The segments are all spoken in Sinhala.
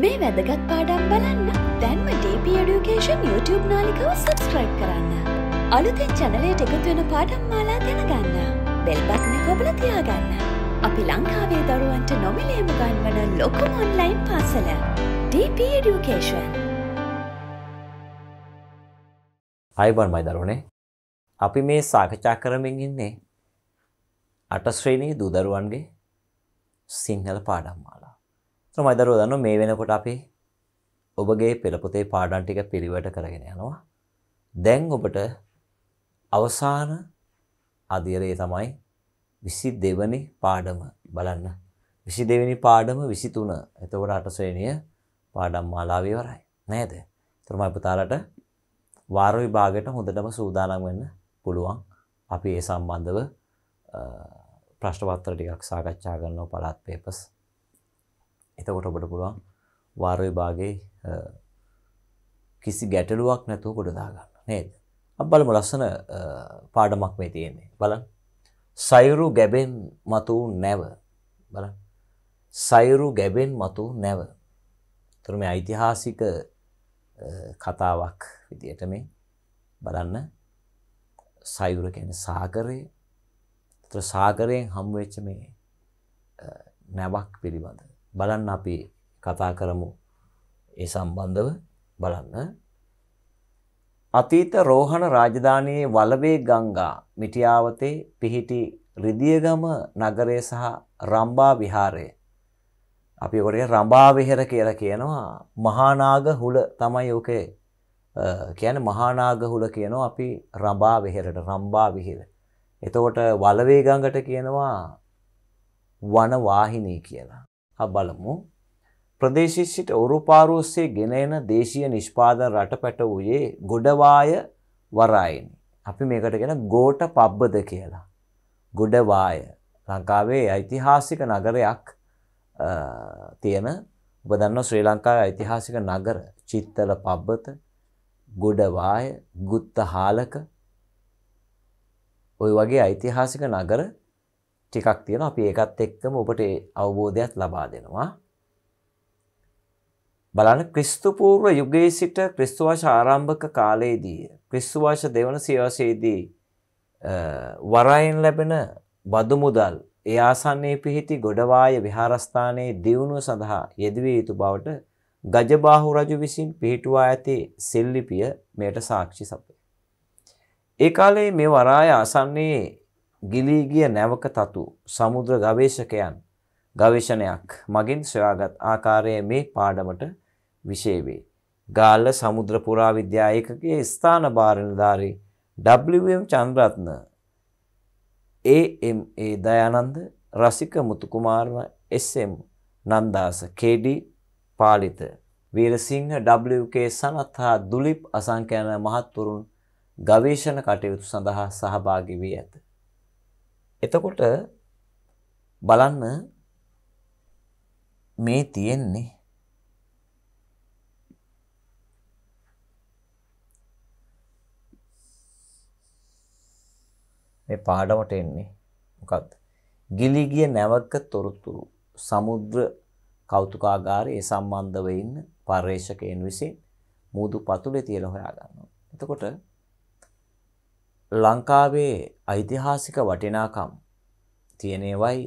මේ වැදගත් පාඩම් බලන්න දැන්ම DP Education YouTube නාලිකව සබස්ක්‍රයිබ් කරන්න. අලුතෙන් චැනලයට එකතුවෙන පාඩම් මාලා දැනගන්න. බෙල්බට්න කොබල තියාගන්න. අපි ලංකාවේ දරුවන්ට නොමිලේම ගන්වන ලොකුම ඔන්ලයින් පාසල. DP Education. අයිබන් මයි දරුවනේ. අපි මේ සාකච්ඡා කරමින් ඉන්නේ අටස්ශ්‍රීණී දූදරුවන්ගේ සිංහල පාඩම්මාල. තමයි දරුවෝ දන්නෝ මේ වෙනකොට අපි ඔබගේ පෙළපොතේ පාඩම් ටික පිළිවෙලට කරගෙන යනවා. දැන් ඔබට අවසාන අධ්‍යයනයේ තමයි 22 වෙනි පාඩම බලන්න. 22 වෙනි පාඩම 23. එතකොට අට ශ්‍රේණිය පාඩම් මාලාවේ ඉවරයි. නේද? ඒතර මම පුතාලට වාර විභාගයට හොඳටම සූදානම් වෙන්න පුළුවන්. අපි ඒ සම්බන්ධව ප්‍රශ්න පත්‍ර ටිකක් සාකච්ඡා කරනවා පළාත් පේපර්ස් එතකොට ඔබට පුළුවන් වාර විභාගේ කිසි ගැටලුවක් නැතුව ගොඩ දා ගන්න නේද? අපි බලමු ලස්සන පාඩමක් මේ තියෙන්නේ. බලන්න. සයුරු ගැබෙන් මතු නැව. බලන්න. සයුරු ගැබෙන් මතු නැව. ඒතර මේ ඓතිහාසික කතාවක් විදිහට මේ බලන්න. සයුර කියන්නේ සාගරය. ඒතර සාගරයෙන් හම් වෙච්ච මේ නැවක් පිළිබඳ බලන්න අපි කතා කරමු ඒ සම්බන්ධව බලන්න අතීත රෝහණ රාජධානයේ වලවේ ගංගා මිටියාවතේ පිහිටි රිදියගම නගරය සහ රම්බා විහාරය අපි ඔරේ රම්බා විහෙර කියලා කියනවා මහානාග හුල තමයි ඕකේ කියන්නේ මහානාග හුල කියනවා අපි රම්බා විහෙරට රම්බා විහෙර. එතකොට වලවේ ගඟට කියනවා වන වාහිනී කියලා. බලමු. ප්‍රදේශී සිට ඔවුරුපාරුස්සේ ගෙන එන දේශීය නිෂ්පාදන රට පැට වූයේ ගොඩවාය වරායනි. අපි මේකට ගෙන ගෝට පබ්බද කියලා. ගොඩවාය ලංකාවේ ඓතිහාසික නගරයක් තියෙන ඔබදන්න ශ්‍රී ලංකාවේ ඓතිහාසික නගර චිත්තල පබ්බත ගොඩවාය ගුත්ත හාලක ඔය වගේ ඓතිහාසික නගර ටිකක් තියෙන අපි ඒකත් එක්කම ඔබට අවබෝධයක් ලබා දෙනවා. බලන්න ක්‍රිස්තුපූර්ව යුගයේ සිට ක්‍රිස්තුවර්ෂ ආරම්භක කාලයේදී ක්‍රිස්තුවර්ෂ දෙවන සියවසේදී වරායෙන් ලැබෙන බදු මුදල් ඒ ආසන්නයේ පිහිටි ගොඩවාය විහාරස්ථානයේ දියුණුව සඳහා යෙදුවිය යුතු බවට ගජබාහු රජු විසින් පිහිටුවා ඇති සෙල්ලිපිය මෙයට සාක්ෂි සපේ. ඒ කාලේ මේ වරාය ආසන්නයේ ගිලී ගිය නැවක තතු සමුද්‍ර ගවේෂකයන් ගවේෂණයක් මගින් සොයාගත් ආකාරයේ මේ පාඩමට විශේෂ වේ. ගාල්ල සමුද්‍ර පුරාවිද්‍යා ඒකකයේ ස්ථාන භාරනිධාරී WM චන්ද්‍රත්න AMA දයානන්ද රසික මුතු කුමාරම SM නන්දාස KD Palitha Weerasinghe WK Sanath හා දුලිප් අසංඛ්‍යාන මහත්වරුන් ගවේෂණ කටයුතු සඳහා සහභාගී වී ඇත. එතකොට බලන්න මේ තියෙන්නේ මේ පාඩමට එන්නේ මොකක්ද? ගිලි ගිය නැවක තොරතුරු සමුද්‍ර කෞතුකාගාරයේ ඒ සම්බන්ධව ඉන්න පර්යේෂකයන් විසින් මූදු පතුලේ තියලා හොයාගන්නවා. එතකොට ලංකාවේ ඓතිහාසික වටිනාකම් තියෙන ඒවයි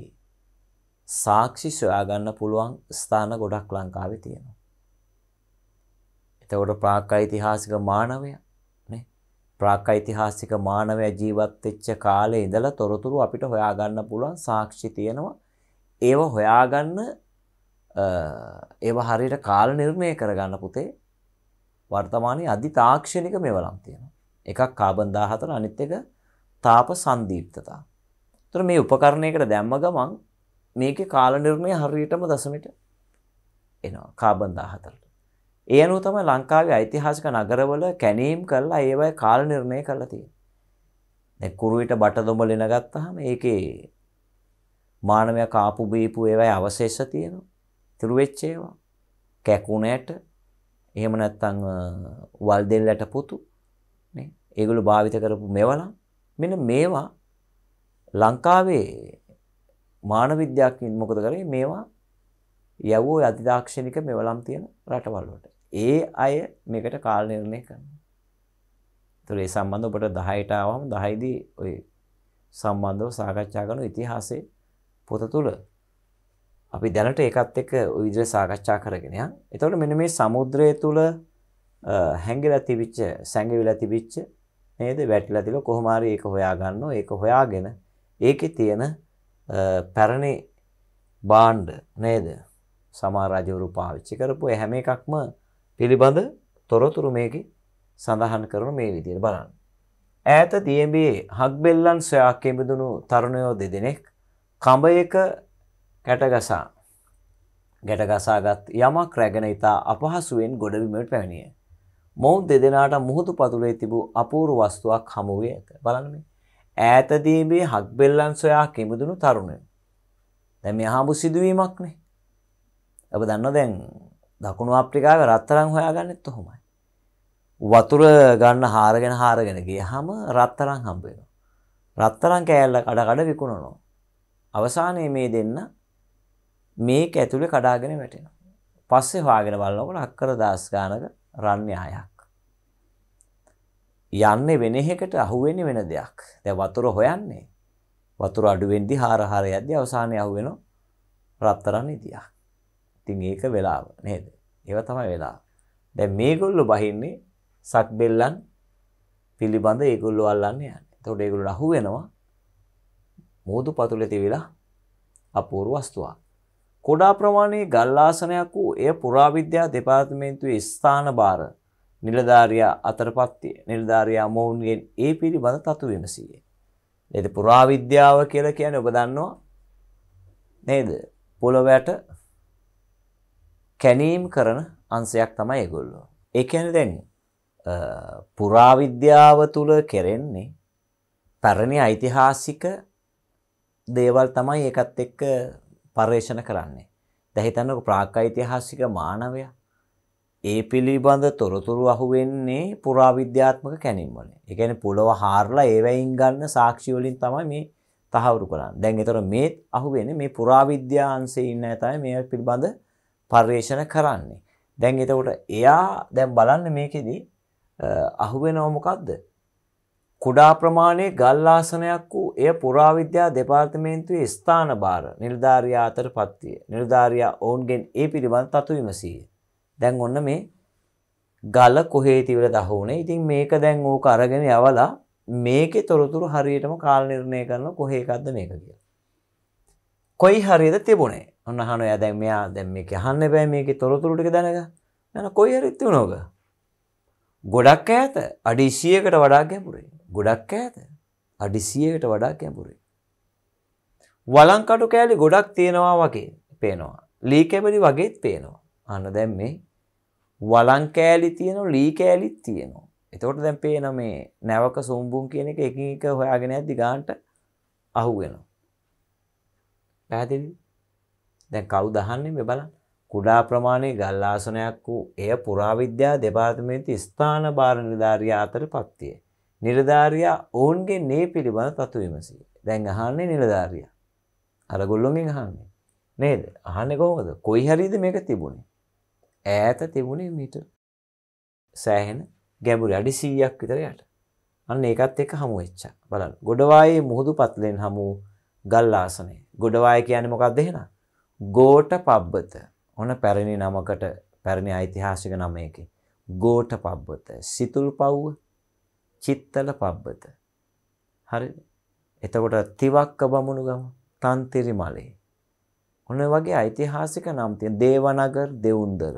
සාක්ෂි සොයාගන්න පුළුවන් ස්ථාන ගොඩක් ලංකාවේ තියෙනවා. එතකොට ප්‍රාක් ඓතිහාසික මානවය නේ ප්‍රාක් ඓතිහාසික මානවය ජීවත් වෙච්ච කාලේ ඉඳලා තොරතුරු අපිට හොයාගන්න පුළුවන් සාක්ෂි තියෙනවා. ඒව හොයාගන්න ඒව හරියට කාල නිර්ණය කරගන්න පුතේ වර්තමානයේ අධි තාක්ෂණික මෙවලම් තියෙනවා. එකක් කාබන් 14 අනිත් එක තාප සංදීප්තතා. ඒතර මේ උපකරණයකට දැම්ම ගමන් මේකේ කාල නිර්ණය හරියටම දශමයට එනවා කාබන් 14ට. ඒ අනුව තමයි ලංකාවේ ඓතිහාසික නගරවල කැණීම් කරලා ඒවයි කාල නිර්ණය කරලා තියෙන්නේ. දැන් කුරුවිට බටදොඹ ලෙන ගත්තාම ඒකේ මානවයා කාපු බීපු ඒවයි අවශේෂ තියෙනවා. ඉතුරු වෙච්ච ඒවා. කැකුණට එහෙම නැත්නම් වල් දෙල්ලට පුතු ඒගොල්ලෝ භාවිත කරපු මෙවලම් මෙන්න මේවා ලංකාවේ මානව විද්‍යාඥයින් මොකද කරේ මේවා යවෝ අධිදාක්ෂණික මෙවලම් තියෙන රටවල් වලට. ඒ අය මේකට කාල නිර්ණය කරනවා. ඒතර ඒ සම්බන්ධව ඔබට 10ට ආවම 10දී ඔය සම්බන්ධව සාකච්ඡා කරන ඉතිහාසයේ පොත තුල අපි දැනට ඒකත් එක්ක ওই විදිහට සාකච්ඡා කරගෙන යන. එතකොට මෙන්න මේ සමුද්‍රය තුල හැංගිලා තිබිච්ච, සැඟවිලා තිබිච්ච නේද වැටලා තිබල කොහොම හරි ඒක හොයා ගන්නවා ඒක හොයාගෙන ඒකේ තියෙන පැරණි බාණ්ඩ නේද සමා රජවරු පාවිච්චි කරපු ඒ හැම එකක්ම පිළිබඳ තොරතුරු මේකේ සඳහන් කරන මේ විදිහට බලන්න. ඈත දියඹේ හක්බෙල්ලන් සොයා කෙඹදුණු තරුණයෝ දෙදෙනෙක් කඹයක කැටගසා ගැටගසාගත් යමක් රැගෙන ඉතා අපහසුවෙන් ගොඩබිමට පැමිණියේ මොවුන් දෙදෙනාට මුහුදු පතුලේ තිබූ අපූරු වස්තුවක් හමු වී ඇත. බලන්න මේ. ඈතදීමේ හක්බෙල්ලන් සොයා කිමිදුණු තරුණය. දැන් මේ අහඹු සිදුවීමක්නේ. ඔබ දන්නවා දැන් දකුණු අප්‍රිකාවේ රත්තරන් හොයාගන්නෙත් ඔහොමයි. වතුර ගන්න හාරගෙන හාරගෙන ගියහම රත්තරන් හම්බ වෙනවා. රත්තරන් කෑල්ල කඩ කඩ විකුණනවා. අවසානයේ මේ දෙන්න මේක ඇතුලේ කඩාගෙන වැටෙනවා. පස්සේ හොයාගෙන බලනකොට අක්කර දාස් ගානක රන්්‍යයක්. යන්නේ වෙන එකකට අහුවෙන්නේ වෙන දෙයක්. දැන් වතුර හොයන්නේ. වතුර අඩුවෙන්දි හාර හාර යද්දී අවසානයේ අහුවෙන රත්තරන් ඉදියා. ඉතින් ඒක වෙලාව නේද? ඒව තමයි වෙලාව. දැන් මේගොල්ලෝ බහින්නේ සක්බෙල්ලන් පිළිබඳ ඒගොල්ලෝ අල්ලන්නේ යන්නේ. එතකොට ඒගොල්ලෝ අහුවෙනවා මෝදු පතුලේ තිබිලා අපූර්ව වස්තුවක්. කොඩා ප්‍රමාණයේ ගල් ආසනයක් වූ එය පුරාවිද්‍යා දෙපාර්තමේන්තුවේ ස්ථාන භාර නිලධාරියා අතරපත්තිය නිලධාරියා මොවුන්ගෙන් ඒ පිළිබඳ තතු විමසීය. එද පුරාවිද්‍යාව කියලා කියන්නේ ඔබ දන්නවා නේද? පොළොවට කැණීම් කරන අංශයක් තමයි ඒගොල්ලෝ. ඒ කියන්නේ දැන් පුරාවිද්‍යාව තුල කෙරෙන්නේ පැරණි ඓතිහාසික දේවල් තමයි ඒකත් එක්ක පර්යේෂණ කරන්නේ. දැන් හිතන්නකො ප්‍රාග්ඓතිහාසික මානවයා ඒ පිළිබඳ තොරතුරු අහුවෙන්නේ පුරාවිද්‍යාත්මක කැණින්වලින්. ඒ කියන්නේ පොළව හාරලා ඒවයින් ගන්න සාක්ෂි වලින් තමයි මේ තහවුරු කරන්නේ. දැන් ඒතර මේ අහුවෙන්නේ මේ පුරාවිද්‍යා අංශයේ ඉන්න අය තමයි මේ පිළිබඳ පර්යේෂණ කරන්නේ. දැන් එතකොට එයා දැන් බලන්න මේකෙදි අහුවෙනව මොකද්ද? කුඩා ප්‍රමාණයේ ගල් ආසනයක් වූ එය පුරාවිද්‍යා දෙපාර්තමේන්තුවේ ස්ථාන භාර නිලධාරියා අතර පත්විය. නිලධාරියා ඔවුන්ගෙන් ඒ පිළිබඳ තතු විමසීය. දැන් ඔන්න මේ ගල කොහේ තිබිලද අහුනේ. ඉතින් මේක දැන් ඕක අරගෙන යවලා මේකේ තොරතුරු හරියටම කාල නිර්ණය කරන කොහේ එකක්ද මේක කියලා. කොයි හරියද තිබුණේ? ඔන්න අහනවා එයා දැන් මෙයා දැන් මේක අහන්න බෑ මේකේ තොරතුරු ටික දැනගන්න. නන කොයි හරියද තිබුණෝක? ගොඩක් ඈත අඩි 100කට වඩා ගැඹුරේ. ගොඩක් ඈත අඩි 100කට වඩා කැඹුරේ. වලංකටු කෑලි ගොඩක් තියෙනවා වගේ පේනවා. ලී කැබලි වගේත් පේනවා. අන්න දැන් මේ වලං කෑලි තියෙනවා ලී කෑලිත් තියෙනවා. එතකොට දැන් පේන මේ නැවක සොම්බුන් කියන එක එකින් එක හොයාගෙන යද්දි ගානට අහු වෙනවා. පැහැදිලිද? දැන් කවුද අහන්නේ මේ බලන්න. කුඩා ප්‍රමාණයේ ගල් ආසනයක් වූ එය පුරාවිද්‍යා දෙපාර්තමේන්තුවේ ස්ථාන භාර නිලධාරියා අතර පත්තියේ. නිලධාරියා ඔවුන්ගේ මේ පිළිබඳ තතු විමසී. දැන් අහන්නේ නිලධාරියා. අර ගොල්ලොන්ගෙන් අහන්නේ. නේද? අහන්නේ කොහොමද? කොයි හරියද මේක තිබුණේ? ඈත තිබුණේ මීට සෑහෙන ගැඹුරු අඩි 100ක් විතර යට. අන්න ඒකත් එක්ක හමු වෙච්චා. බලන්න. ගොඩවායේ මුහුදු පත්ලෙන් හමු ගල් ආසනේ. ගොඩවාය කියන්නේ මොකක්ද එහෙනම්? ගෝට පබ්බත. ඔන පැරණි නමකට පැරණි ඓතිහාසික නමයකින් ගෝට පබ්බත. සිතුල් පව්ව චිත්තල පබ්බත. හරි එතකොට තිවක්ක බමුණු ගම තන්තිරි මලේ. ඔන්න වගේ ඓතිහාසික නම් තියෙන දේවනගර දෙවුන්දර.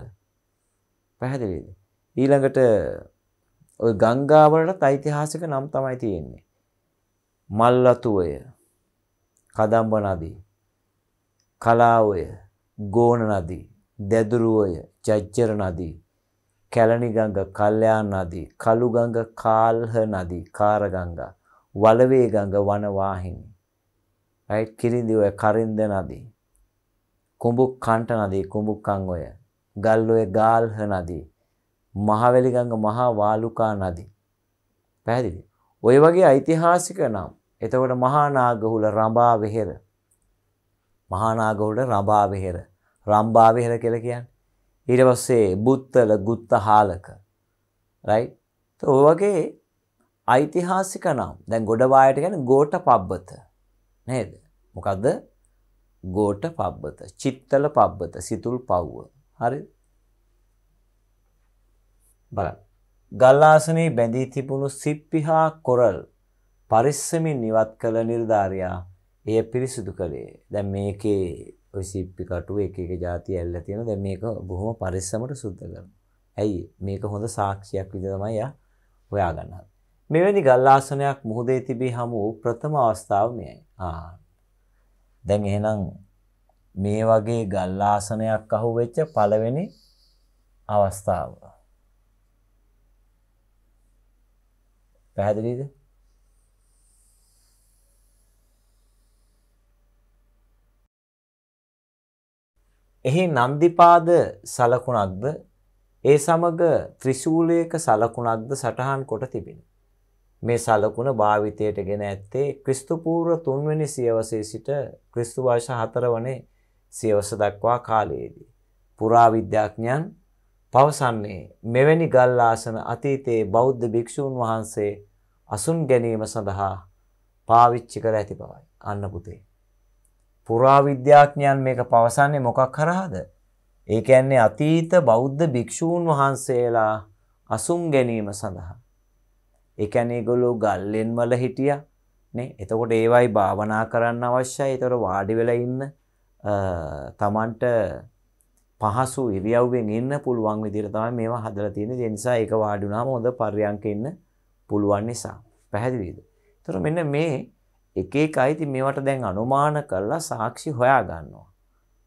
පැහැදිලිද? ඊළඟට ওই ගංගාවලට ඓතිහාසික නම් තමයි තියෙන්නේ. මල්වතුය, කදම්බ නදී, කලාවය, ගෝණ නදී, දෙදුරුවය, ජජ්ජර නදී, කැලණිගඟ කල්යාණ නදී කළුගඟ කාල්හ නදී කාරගංගා වලවේ ගඟ වනවාහිනි right කිරිඳිව කරින්ද නදී කුඹුක් කන්ට නදී කුඹුක්කන් ඔය ගල්ඔය ගාල්හ නදී මහවැලි ගඟ මහා වාලුකා නදී පැහැදිලි ඔය වගේ ඓතිහාසික නම් එතකොට මහා නාගහුල රඹා වෙහෙර මහා නාගහුල රඹා වෙහෙර රඹා වෙහෙර කියලා කියන්නේ ඊට පස්සේ බුත්තල ගුත්තහාලක රයිට් ඔය වගේ ඓතිහාසික නම් දැන් ගොඩවායට ගැන ගෝට පබ්බත නේද මොකක්ද ගෝට පබ්බත චිත්තල පබ්බත සිතුල් පව්ව හරි බලන්න ගල්ලාසනයේ බැඳී තිබුණු සිප්පිහා කොරල් පරිස්සමින් නිවත් කළ නිර්ධාරයා එය පිරිසිදු කළේ දැන් මේකේ ඔය සිප්පි කටුව එක එක જાති ඇල්ල තියෙන දැන් මේක බොහොම පරිස්සමට සුද්ධ කරනවා. ඇයි මේක හොඳ සාක්ෂියක් විදිහට තමයි යා හොයාගන්නවා. මෙවැනි ගල් ආසනයක් මුහුදේ තිබී හමු ප්‍රථම අවස්ථාව මෙයයි. ආ. දැන් එහෙනම් මේ වගේ ගල් ආසනයක් අහුවෙච්ච පළවෙනි අවස්ථාව. පැහැදිලිද? එහි නන්දිපාද සලකුණක්ද ඒ සමග ත්‍රිශූලයක සලකුණක්ද සටහන් කොට තිබෙන. මේ සලකුණ භාවිතයට ගෙන ඇත්තේ ක්‍රිස්තුපූර්ව තුන්වැනි සියවසේ සිට ක්‍රිස්තුවර්ෂ හතරවනේ සියවස දක්වා කාලයේදී. පුරාවිද්‍යාඥයන් පවසන්නේ මෙවැනි ගල් ආසන අතීතයේ බෞද්ධ භික්ෂූන් වහන්සේ අසුන් ගැනීම සඳහා පාවිච්චි කර ඇති බවයි. අන්න පුතේ. පුරාවිද්‍යාඥයන් මේක පවසන්නේ මොකක් කරාද? ඒ කියන්නේ අතීත බෞද්ධ භික්ෂූන් වහන්සේලා අසුන් ගැනීම සඳහා. ඒ කියන්නේ ඒගොල්ලෝ ගල්ලෙන් වල හිටියා. නේ? එතකොට ඒවයි භාවනා කරන්න අවශ්‍යයි. ඒතර වාඩි වෙලා ඉන්න තමන්ට පහසු ඉරියව්වෙන් ඉන්න පුළුවන් විදිහට තමයි මේවා හදලා තියෙන්නේ. ඒ නිසා ඒක වාඩි වුණාම හොඳ පරියන්ක ඉන්න පුළුවන් නිසා. පැහැදිලිද? ඒතර මෙන්න මේ එක එකයි ඉතින් මේවට දැන් අනුමාන කරලා සාක්ෂි හොයා ගන්නවා.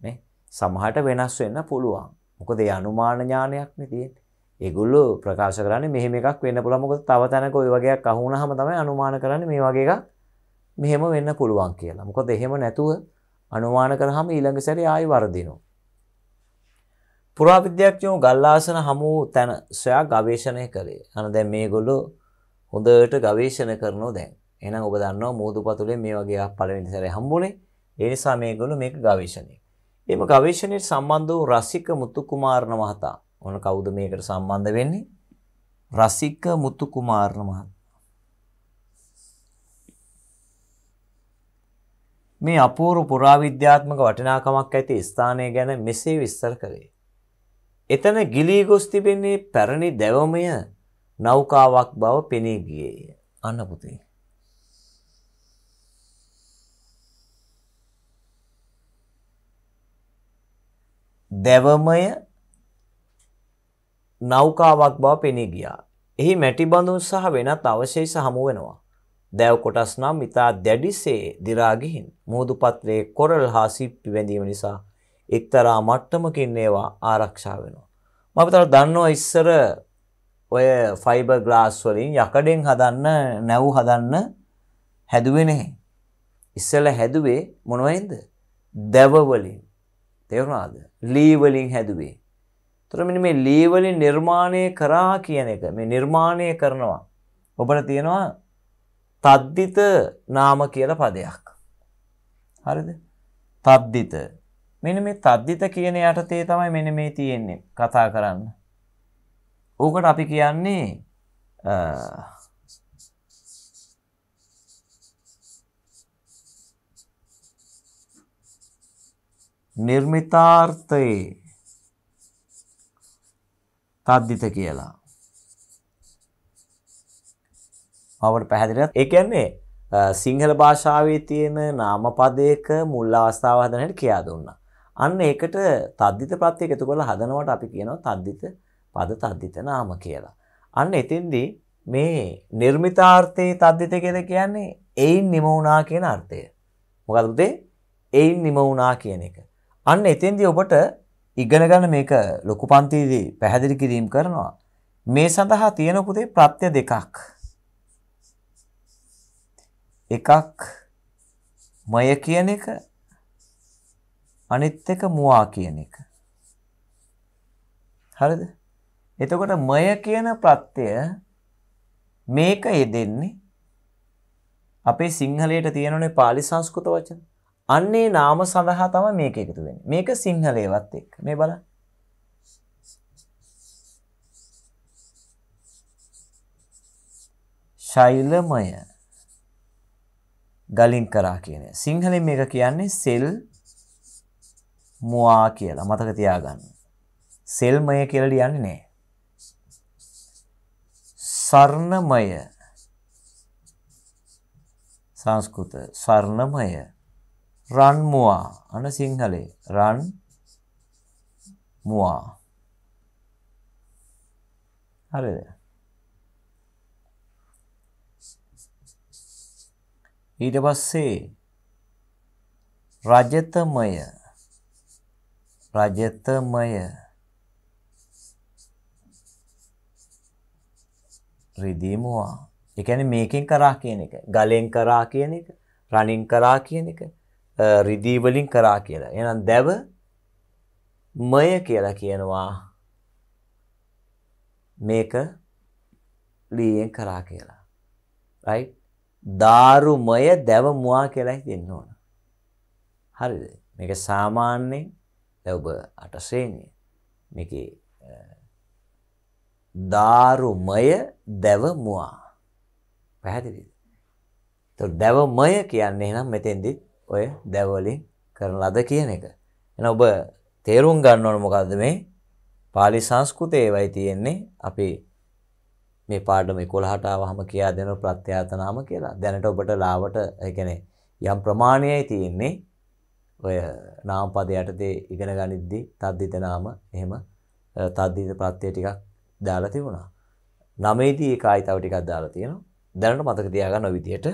නේ? සමහරට වෙනස් වෙන්න පුළුවන්. මොකද ඒ අනුමාන ඥානයක් නේ තියෙන්නේ. ඒගොල්ලෝ ප්‍රකාශ කරන්නේ මෙහෙම එකක් වෙන්න පුළුවන්. මොකද තව තැනක ওই වගේ එකක් අහු වුණාම තමයි අනුමාන කරන්නේ මේ වගේ එකක් මෙහෙම වෙන්න පුළුවන් කියලා. මොකද එහෙම නැතුව අනුමාන කරාම ඊළඟ සැරේ ආයි වර්ධිනවා. පුරාවිද්‍යාඥයෝ ගල්ලාසන හමු තැන සොයා ගවේෂණය කළේ. අන දැන් මේගොල්ලෝ හොඳට ගවේෂණ කරනවා දැන්. එහෙනම් ඔබ දන්නවා මූදුපතුලෙන් මේ වගේ පළවෙනි සැරේ හම්බුනේ. ඒ නිසා මේගොල්ලෝ මේක ගවේෂණය. එimhe ගවේෂණයට සම්බන්ධ වූ රසික මුතුකුමාරන මහතා. ඔන්න කවුද මේකට සම්බන්ධ වෙන්නේ? රසික මුතුකුමාරන මහතා. මේ අපූර්ව පුරාවිද්‍යාත්මක වටිනාකමක් ඇති ස්ථානය ගැන මෙසේ විස්තර කළේ. එතන ගිලී ගොස් තිබෙන්නේ පැරණි දැවමය නෞකාවක් බව පෙනී ගියේය. අන්න පුතේ. දැවමය නෞකාවක් බව පෙනී ගියා. එහි මැටි බඳුන් සහ වෙනත් අවශේෂ හමු වෙනවා. දැව් කොටස් නම් ඉතා දැඩිසේ දිරා ගිහින් මුහුදුපත්‍රයේ කොරල් හා සිප්පි වැඳීම නිසා එක්තරා මට්ටමකින් ඒවා ආරක්ෂා වෙනවා. මම හිතනවා දන්නවා ඉස්සර ඔය ෆයිබර් ග්ලාස් වලින් යකඩෙන් හදන්න නැව් හදන්න හැදුවේ නැහැ. ඉස්සෙල්ලා හැදුවේ මොනවෙන්ද? දැව වලින්. තේරුණාද ලීවලින් හැදුවේ. තුරමිනි මේ ලීවලින් නිර්මාණය කරා කියන එක මේ නිර්මාණය කරනවා. ඔබට තියෙනවා තද්ධිත නාම කියල පදයක්. හරිද තද්ධිත මෙන මේ තද්ධිත කියන යටතේ තමයි මෙන මේ තියෙන්නේ කතා කරන්න. ඕකට අපි කියන්නේ නිර්මිතාර්ථයේ තද්දිත කියලා. මවට පැහැදිලත් ඒ කියන්නේ සිංහල භාෂාවේ තියෙන නාමපදයක මුල් අවස්ථාව හදන හැටි කියා දුන්නා. අන්න ඒකට තද්දිත ප්‍රත්‍යය එකතු කරලා හදනවට අපි කියනවා තද්දිත පද තද්දිත නාම කියලා. අන්න එතෙන්දී මේ නිර්මිතාර්ථයේ තද්දිත කියලා කියන්නේ එයින් නිම වුණා කියන අර්ථය. මොකද උදේ එයින් නිම වුණා කියන එක. අන්න එතෙන්දී ඔබට ඉගෙන ගන්න මේක ලොකු පන්තියේදී පැහැදිලි කිරීම කරනවා. මේ සඳහා තියෙන පුතේ ප්‍රත්‍ය දෙකක්. එකක් මය කියන එක අනිත් එක මුවා කියන එක. හරිද? එතකොට මය කියන ප්‍රත්‍ය මේක යෙදෙන්නේ අපේ සිංහලයට තියෙනනේ පාලි සංස්කෘත වචන. අන්නේ නාම සඳහා තම මේක එකතු වෙන මේක සිංහලේවත් එක් මේ බල ශෛලමය ගලින් කරා කියන සිංහලින් මේක කියන්නේ සෙල් මවා කියලා මතක තියාගන්න සෙල්මය කියල ලියන්නේ නෑ සර්ණමය සංස්කෘත සර්ණමය රන් මුවා අන සිංහලේ රන් මුවා හරිද ඊට පස්සේ රජතමය රජතමය රිදීමුවා ඒ කියන්නේ මේකෙන් කරා කියන එක ගලෙන් කරා කියන එක රණින් කරා කියන එක රිදීවලින් කරා කියලා. එනම් දැව මය කියලා කියනවා මේක ලීයෙන් කරා කියලා. රයිට්? දාරුමය දැව මුවා කියලායි දෙන්න ඕන. හරිද? මේක සාමාන්‍යයෙන් ඔබ අටසේනේ. මේකේ දාරුමය දැව මුවා. පැහැදිලිද? ඒතකොට දැවමය කියන්නේ නම් මෙතෙන්දිත් ඔය දැවලින් කරන ලද කියන එක. එන ඔබ තේරුම් ගන්න ඕන මොකද්ද මේ පාලි සංස්කෘතයේ වයි තියෙන්නේ අපි මේ පාඩම 11ට ආවම කියා දෙන ප්‍රත්‍යාතනාම කියලා. දැනට ඔබට ලාවට ඒ කියන්නේ යම් ප්‍රමාණයයි තියෙන්නේ ඔය නාම පද යටතේ ඉගෙන ගනිද්දී තද්දිත නාම එහෙම තද්දිත ප්‍රත්‍ය ටිකක් දාලා තිබුණා. නමේදී ඒකයි තව ටිකක් දාලා තියෙනවා. දැනට මතක තියාගන්න ඔය විදිහට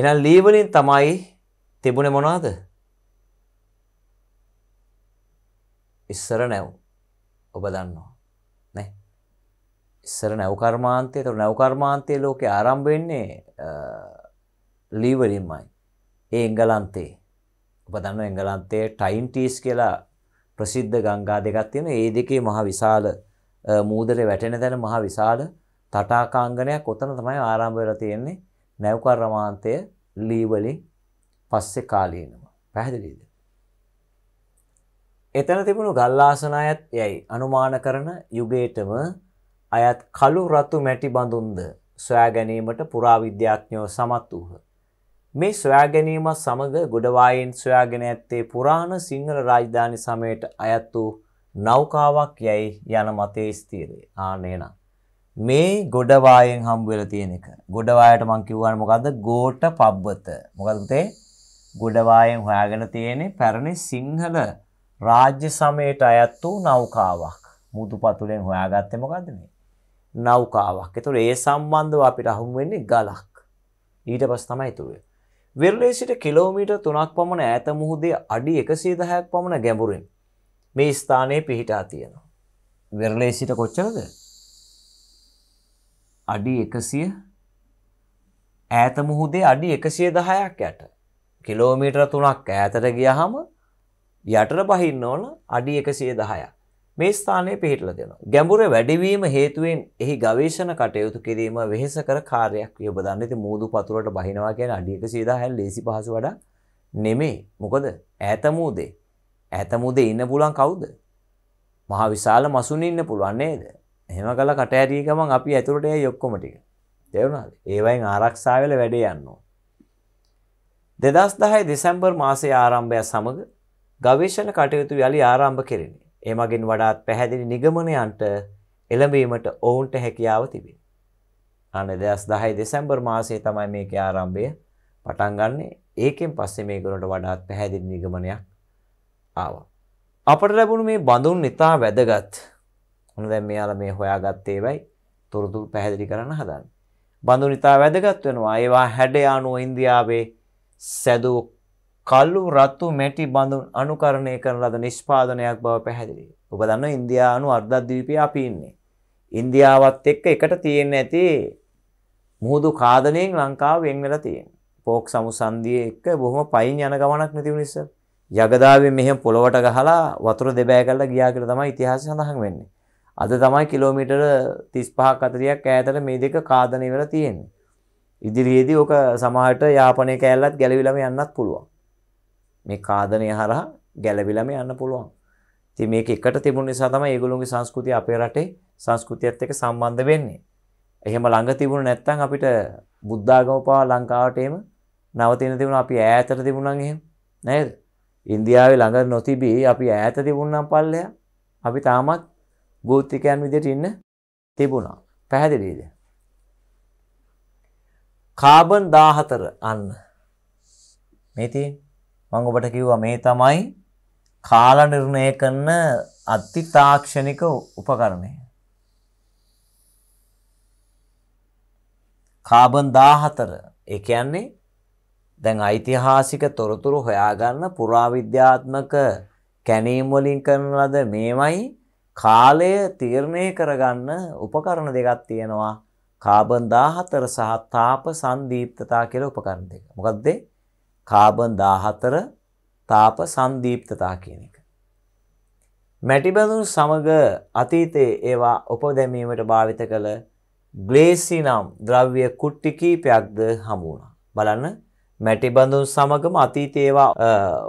එහෙනම් ලී වලින් තමයි තිබුණේ මොනවද? ඉස්සර නැව්. ඔබ දන්නවා. නේ? ඉස්සර නැව් කර්මාන්තය. ඒතර නැව් කර්මාන්තයේ ලෝකේ ආරම්භ වෙන්නේ ලී වලින්මයි. ඒ එංගලන්තේ. ඔබ දන්නවා එංගලන්තයේ ටයින් ටීස් කියලා ප්‍රසිද්ධ ගංගා දෙකක් තියෙනවා. ඒ දෙකේ මහ විශාල මූදරේ වැටෙන තැන මහ විශාල තටාකාංගනයක් ඔතන තමයි ආරම්භ වෙලා තියෙන්නේ. නැව්කර්මාන්තය ලී වලින් පස්සේ කාලේ එනවා. පැහැදිලිද? එතන තිබුණු ගල්ලාසනායත් යයි අනුමාන කරන යුගයටම අයත් කළු රතු මැටි බඳුන්ද සොයා ගැනීමට පුරාවිද්‍යාඥයෝ සමත් වූහ. මේ සොයා ගැනීමත් සමග ගොඩවායෙන් සොයාගෙන ඇත්තේ පුරාණ සිංහල රාජධානි සමයට අයත් වූ නෞකාවක් යැයි යන මතේ ස්ථීරේ. ආනේනම් මේ ගොඩ වායෙන් හම්බ වෙලා තියෙන එක. ගොඩ වායට මම කියවන්නේ මොකද්ද? ගෝට පබ්බත. මොකද පුතේ? ගොඩ වායෙන් හොයාගෙන තියෙන්නේ පැරණි සිංහල රාජ්‍ය සමයට අයත් වූ නෞකාවක්. මුදුපතුලෙන් හොයාගත්තේ මොකද්ද මේ? නෞකාවක්. ඒතොර ඒ සම්බන්ධව අපිට අහුම් වෙන්නේ ගලක්. ඊට පස්සේ තමයි ඉතුරු වෙන්නේ. විරලේ සිට කිලෝමීටර් 3ක් පමණ ඈත මුහුදේ අඩි 110ක් පමණ ගැඹුරින් මේ ස්ථානයේ පිහිටා තියෙනවා. විරලේ සිට කොච්චරද? අඩි එකසිය ඈත මුහුදේ අඩි එකසිය දහයක් යට කිලෝමීටර තුනක් ඈතට ගිය හම යටට බහින්න ඕන අඩි එකසිය දහය මේ ස්ථානය පිහිටල දෙනවා. ගැඹුර වැඩිවීම හේතුවෙන් එහි ගවේශණ කටයුතු කිරීම වෙහෙස කර කාරයක් යොබදන්න ඇති මුූදු පතුරට බහිනවා කියන අඩි එකසිේ දහල් ලේසි පහස වඩා නෙමේ මොකද ඇතමූදේ ඇතමුදේ ඉන්න පුලන් කවුද මහා විශාල මසුන් ඉන්න පුළුවන් නේද එහෙම කළ කටඇරී ගමන් අපි ඇතුරට යොක්කොම ටික දෙවුණද ඒවයින් ආරක්ෂාවල වැඩේ යන්නවා. දෙදස් දහයි දෙසැම්බර් මාසේ ආරම්භය සමඟ ගවේශණ කටයුතු යළි ආරම්භ කෙරෙන එමගින් වඩාත් පැහැදිලි නිගමනයන්ට එළඹීමට ඔවුන්ට හැකියාව තිබේ. අන දෙදස් දහයි දෙසැම්බර් මාසේ තමයි මේක ආරම්භය පටන් ගන්නේ ඒකෙන් පස්සේ මේගොල්ලන්ට වඩාත් පැහැදිලි නිගමනයක් ආවා. අපට ලැබුණු මේ බඳුන් ඉතා වැදගත් ඔන්න දැන් මෙයාලා මේ හොයාගත්තේ වෙයි තොරතුරු පැහැදිලි කරන්න හදන්නේ. බඳුනිතා වැදගත් වෙනවා. ඒවා හැඩ අනුව ඉන්දියාවේ සැදූ කළු රතු මැටි බඳුන් අනුකරණය කරන ලද නිෂ්පාදනයක් බව පැහැදිලි. ඔබ දන්නවා ඉන්දියානු අර්ධද්වීපයේ අපි ඉන්නේ. ඉන්දියාවත් එක්ක එකට තියෙන ඇති මුහුදු කාදණයෙන් ලංකාව වෙන් වෙලා තියෙනවා. පෝක් සමුසන්දිය එක්ක බොහොම පයින් යන ගමනක් නැති වුණ නිසා. යගදාවේ මෙහෙම පොළොවට ගහලා වතුර දෙබෑ කරලා ගියා කියලා තමයි ඉතිහාසය සඳහන් වෙන්නේ. අද තමයි කිලෝමීටර 35ක් 40ක් ඈතට මේ දෙක කාදණය වෙලා තියෙන්නේ. ඉදිරියේදී ඔක සමහරට යාපනයේ කෑල්ලත් ගැලවිලම යන්නත් පුළුවන්. මේ කාදණය හරහා ගැලවිලම යන්න පුළුවන්. ඉතින් මේක එකට තිබුණ නිසා තමයි ඒගොල්ලෝගේ සංස්කෘතිය අපේ රටේ සංස්කෘතියත් එක්ක සම්බන්ධ වෙන්නේ. එහෙම ළඟ තිබුණ නැත්නම් අපිට බුද්ධාගම පවා ලංකාවට එම නවතින තිබුණා අපි ඈතට තිබුණනම් එහෙම නේද? ඉන්දියාවේ ළඟ නොතිබී අපි ඈත තිබුණනම් පල්ලෙය අපි තාමත් ගෝත්‍රිකයන් විදිහට ඉන්න තිබුණා. පැහැදිලිද? කාබන් 14 අන්න මේ තියෙන මම ඔබට කිව්වා මේ තමයි කාල නිර්ණය කරන අති තාක්ෂණික උපකරණය. කාබන් 14 ඒ කියන්නේ දැන් ඓතිහාසික තොරතුරු හොයාගන්න පුරාවිද්‍යාත්මක කැණීම් වලින් කරන ලද මේමයි කාලය තීරණය කරගන්න උපකරණ දෙකක් තියෙනවා. කාබන් 14 සහ තාප සංදීප්තතා කියලා උපකරණ දෙක. මොකද්ද? කාබන් 14 තාප සංදීප්තතා කියන එක. මැටි බඳුන් සමග අතීතයේ ඒවා උපදැමීමට භාවිත කළ ග්ලේසි නම් ද්‍රව්‍ය කුට්ටි කීපයක්ද හමු වුණා. බලන්න මැටි බඳුන් සමගම අතීතයේ ඒවා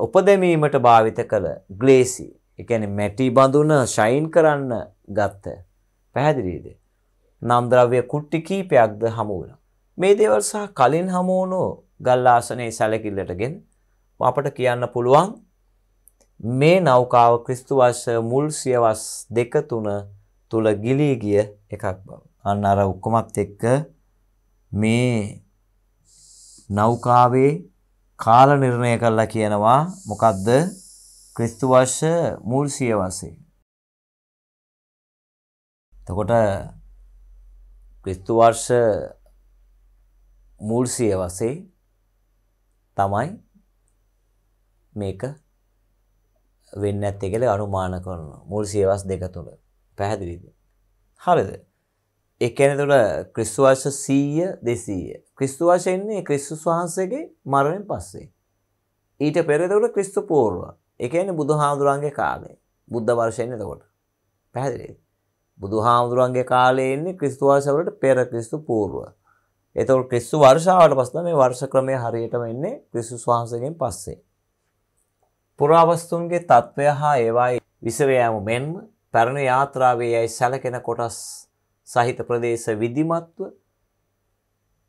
උපදැමීමට භාවිත කළ ග්ලේසි ඒ කියන්නේ මැටි බඳුන ෂයින් කරන්න ගත්ත. පැහැදිලිද? නම් ද්‍රව්‍ය කුට්ටි කීපයක්ද හමු වුණා. මේ දේවල් සහ කලින් හමු වුණු ගල් ආසනයේ සැලකිල්ලටගෙන අපට කියන්න පුළුවන් මේ නෞකාව ක්‍රිස්තු වර්ෂ මුල් සියවස් 2 3 තුල ගිලී ගිය එකක් බව. අන්න අර ඔක්කොමත් එක්ක මේ නෞකාවේ කාල නිර්ණය කළා කියනවා මොකද්ද ක්‍රිස්තු වර්ෂ මුල් සිය වසේ. තකොට ක්‍රිස්තු වර්ෂ මුල් සිය වසේ තමයි මේක වෙන්න ඇත්තේ කියලා අනුමාන කරනවා මුල් සියවස් දෙක තුල පැහැදිලිද හරිද ඒ කියන්නේ තුල ක්‍රිස්තු වර්ෂ 100 200 ක්‍රිස්තු වර්ෂ ඉන්නේ ක්‍රිස්තුස් වහන්සේගේ මරණයෙන් පස්සේ ඊට පෙර ඒතකොට ක්‍රිස්තු පූර්ව එකන බුදු හාමුදුරන්ගේ කාලේ බුද්ධ වර්ෂයෙන් එතකොට පැහැදිලි බුදු හාමුදුරන්ගේ කාලයෙන්නේ ක්‍රිස්තුවාසවලට පෙර ක්‍රිස්තු පූර්ව එතවට ක්‍රිස්සු වර්ෂාවට පස්සන මේ වර්ෂ ක්‍රමය හරියටම එන්නේ ක්‍රිස්සුස් වහන්සගෙන් පස්සේ. පුරාවස්තුන්ගේ තත්ත්වය හා ඒවායි විසවයෑම මෙන්ම පැරණ යාත්‍රාවේ යැයි සැලකෙන කොටස් සහිත ප්‍රදේශ විධිමත්ව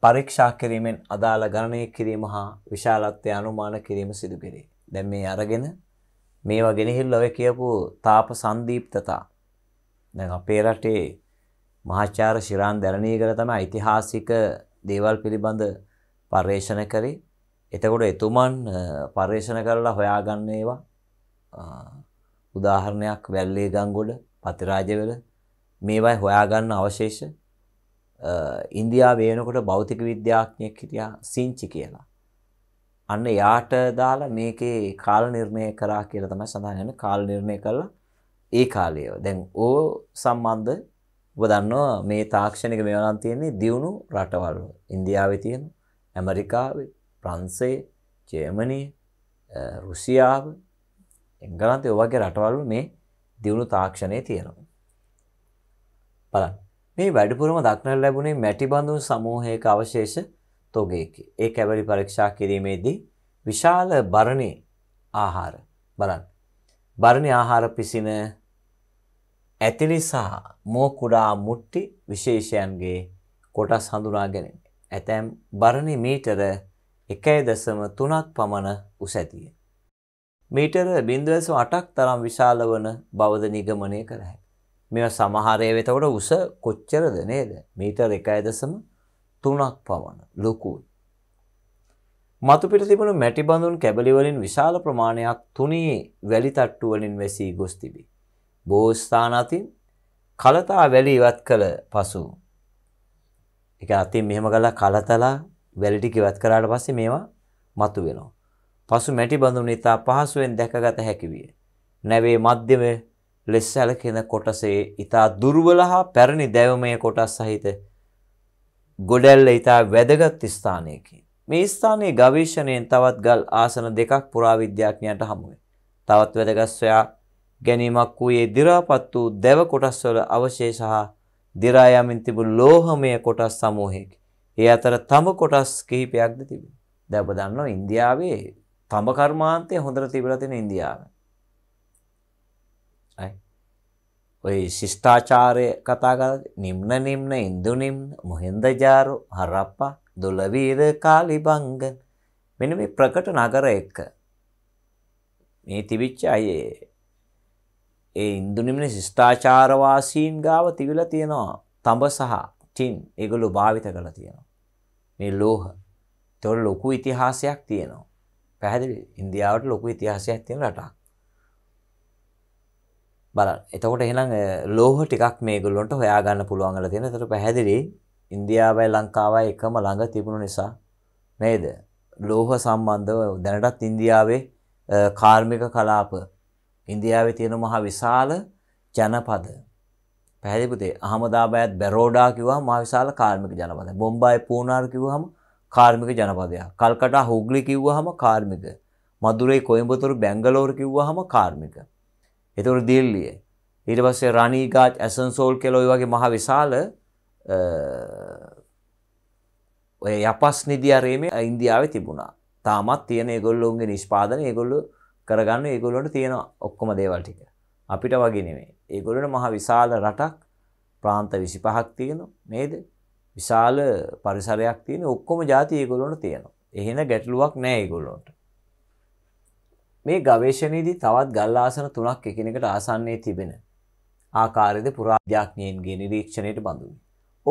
පරීක්ෂා කිරීමෙන් අදාළ ගණනය කිරීම හා විශාලත්වය අනුමාන කිරීම සිදුකිරේ. දැම් මේ අරගෙන මේවා ගෙනහිල්ල ඔය කියපු තාප සංදීප්තතා දැන් අපේ රටේ මහාචාර්ය ශිරාන් දැරණීකර තමයි ඓතිහාසික දේවල් පිළිබඳ පර්යේෂණ කරේ. එතකොට එතුමන් පර්යේෂණ කරලා හොයාගන්න ඒවා උදාහරණයක් වැල්ලේ ගංගොඩ පතිරාජවල මේවයි හොයාගන්න අවශේෂ ඉන්දියාවේ වෙනකොට භෞතික විද්‍යාඥයෙක් හිටියා සිංචි කියලා. අන්න යාට දාලා මේකේ කාල නිර්ණය කරා කියලා තමයි සඳහන් වෙන්නේ කාල නිර්ණය කළා ඒ කාලය. දැන් ඕ සම්බන්ධ ඔබ දන්නවා මේ තාක්ෂණික මෙවලන් තියෙන්නේ දියුණු රටවල්. ඉන්දියාවේ තියෙන, ඇමරිකාවේ, ප්‍රංශයේ, ජර්මනිය, රුසියාව, එංගලන්තය වගේ රටවල් මේ දියුණු තාක්ෂණය තියෙනවා. බලන්න. මේ වැඩිපුරම දක්නට ලැබුණේ මැටි බඳුන් සමූහයක අවශේෂ තොගයකි. ඒ කැවරි පරීක්ෂා කිරීමේදී විශාල බරණේ ආහාර බලන්න. බරණ ආහාර පිසින ඇතිලි සහ මෝ කුඩා මුට්ටි විශේෂයන්ගේ කොටස් හඳුනා ගැනීම. ඇතැම් බරණ මීටර 1.3ක් පමණ උස ඇතිය. මීටර 0.8ක් තරම් විශාල වන බවද නිගමනය කර හැකියි. මේවා සමහර ඒවා උස කොච්චරද නේද? මීටර 1.3 තුනක් පවන ලොකුයි. මතුපිට තිබුණු මැටි බඳුන් කැබලිවලින් විශාල ප්‍රමාණයක් තුනේ වැලි තට්ටුවලින් වැසී ගොස් තිබි. බෝ ස්ථාන අතින් කලතා වැලි ඉවත් කළ පසු එක අතින් මෙහෙම කළා කලතලා වැලි ටික ඉවත් කරාට පස්සේ මේවා මතු වෙනවා. පසු මැටි බඳුන් ඉතා පහසුවෙන් දැකගත හැකි විය. නැවේ මධ්‍යම ලෙස් සැලකෙන කොටසේ ඉතා දුර්වල හා පැරණි දැවමය කොටස් සහිත ගොඩැල්ල ඉතා වැදගත් ස්ථානයකි. මේ ස්ථානයේ ගවේෂණයෙන් තවත් ගල් ආසන දෙකක් පුරාවිද්‍යාඥයන්ට හමුවේ. තවත් වැදගත් සොයා ගැනීමක් වූයේ දි รา පත් වූ දැව කොටස්වල අවශේෂ හා දි รา යමින් තිබුණු ලෝහමය කොටස් සමූහයකි. ඒ අතර තඹ කොටස් කිහිපයක්ද තිබුණා. දැන් ඔබ දන්නවා ඉන්දියාවේ තඹ කර්මාන්තය හොඳට තිබිලා තියෙන ඉන්දියාවේ. අයි ඔය ශිෂ්ටාචාරය කතා කරලා නිම්න නිම්න ඉන්දු නිම්න මොහෙන්දජාරෝ හරප්පා දොළවීර කාලිබංග මෙන්න මේ ප්‍රකට නගර එක මේ තිබිච්ච අය ඒ ඉන්දු නිම්න ශිෂ්ටාචාරවාසීන් ගාව තිබිලා තියෙනවා තඹ සහ ටින් ඒගොල්ලෝ භාවිත කරලා තියෙනවා මේ ලෝහ ඒතකොට ලොකු ඉතිහාසයක් තියෙනවා පැහැදිලි ඉන්දියාවට ලොකු ඉතිහාසයක් තියෙන රටක් බලන්න. එතකොට එහෙනම් ලෝහ ටිකක් මේගොල්ලන්ට හොයාගන්න පුළුවන් වෙලා තියෙනවා. ඒතර පැහැදිලි ඉන්දියාවයි ලංකාවයි එකම ළඟ තිබුණු නිසා නේද? ලෝහ සම්බන්ධව දැනටත් ඉන්දියාවේ කාර්මික කලාප ඉන්දියාවේ තියෙන මහා විශාල ජනපද. පැහැදිලි පුතේ අහමදාබාද් බැරෝඩා කිව්වම මහා විශාල කාර්මික ජනපදයක්. බොම්බයි පූනාර් කිව්වම කාර්මික ජනපදයක්. කල්කටා හුග්ලි කිව්වම කාර්මික. මදුරේ කොයඹතුරු බැංගලෝර කිව්වම කාර්මික. එතකොට දිල්ලිය. ඊට පස්සේ රණීගාජ් ඇසන්සෝල් කියලා ඔය වගේ මහ විශාල ඔය යපස් නිදි ආරේමේ ඉන්දියාවේ තිබුණා. තාමත් තියෙන ඒගොල්ලෝන්ගේ නිෂ්පාදන ඒගොල්ලෝ කරගන්න ඒගොල්ලොන්ට තියෙන ඔක්කොම දේවල් ටික. අපිට වගේ නෙමෙයි. ඒගොල්ලොන්ට මහ විශාල රටක් ප්‍රාන්ත 25ක් තියෙනවා නේද? විශාල පරිසරයක් තියෙන ඔක්කොම ಜಾති ඒගොල්ලොන්ට තියෙනවා. එහෙන ගැටලුවක් නෑ ඒගොල්ලොන්ට. මේ ගවේෂණයේදී තවත් ගල් ආසන තුනක් එකිනෙකට ආසන්නයේ තිබෙන ආකාරයද පුරාධ්‍යාඥයන්ගේ නිරීක්ෂණයට බඳුනි.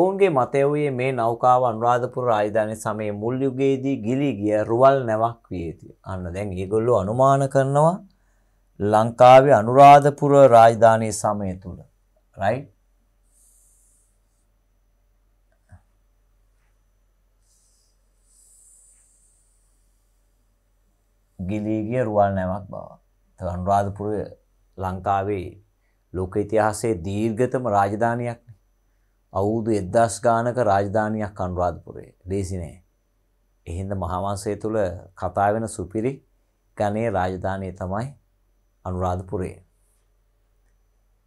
ඔවුන්ගේ මතය වූයේ මේ නෞකාව අනුරාධපුර රාජධානී සමයේ මුල් යුගයේදී ගිලී ගිය රුවල් නැවක් විය යුතුය. අන්න දැන් මේගොල්ලෝ අනුමාන කරනවා ලංකාවේ අනුරාධපුර රාජධානී සමය තුල. right ගිලීගිය රුවල් නැමක් බව. අනුරාධපුර ලංකාවේ ලෝක ඉතිහාසේ දීර්ගතම රාජධානයක් අවුදු එද්දස් ගානක රාජධානයක් අනුරාධපුරේ ලේසිනේ. එහින්ද මහාවන්සේ තුළ කතා වෙන සුපිරි ගණයේ රාජධානය තමයි අනුරාධපුරේ.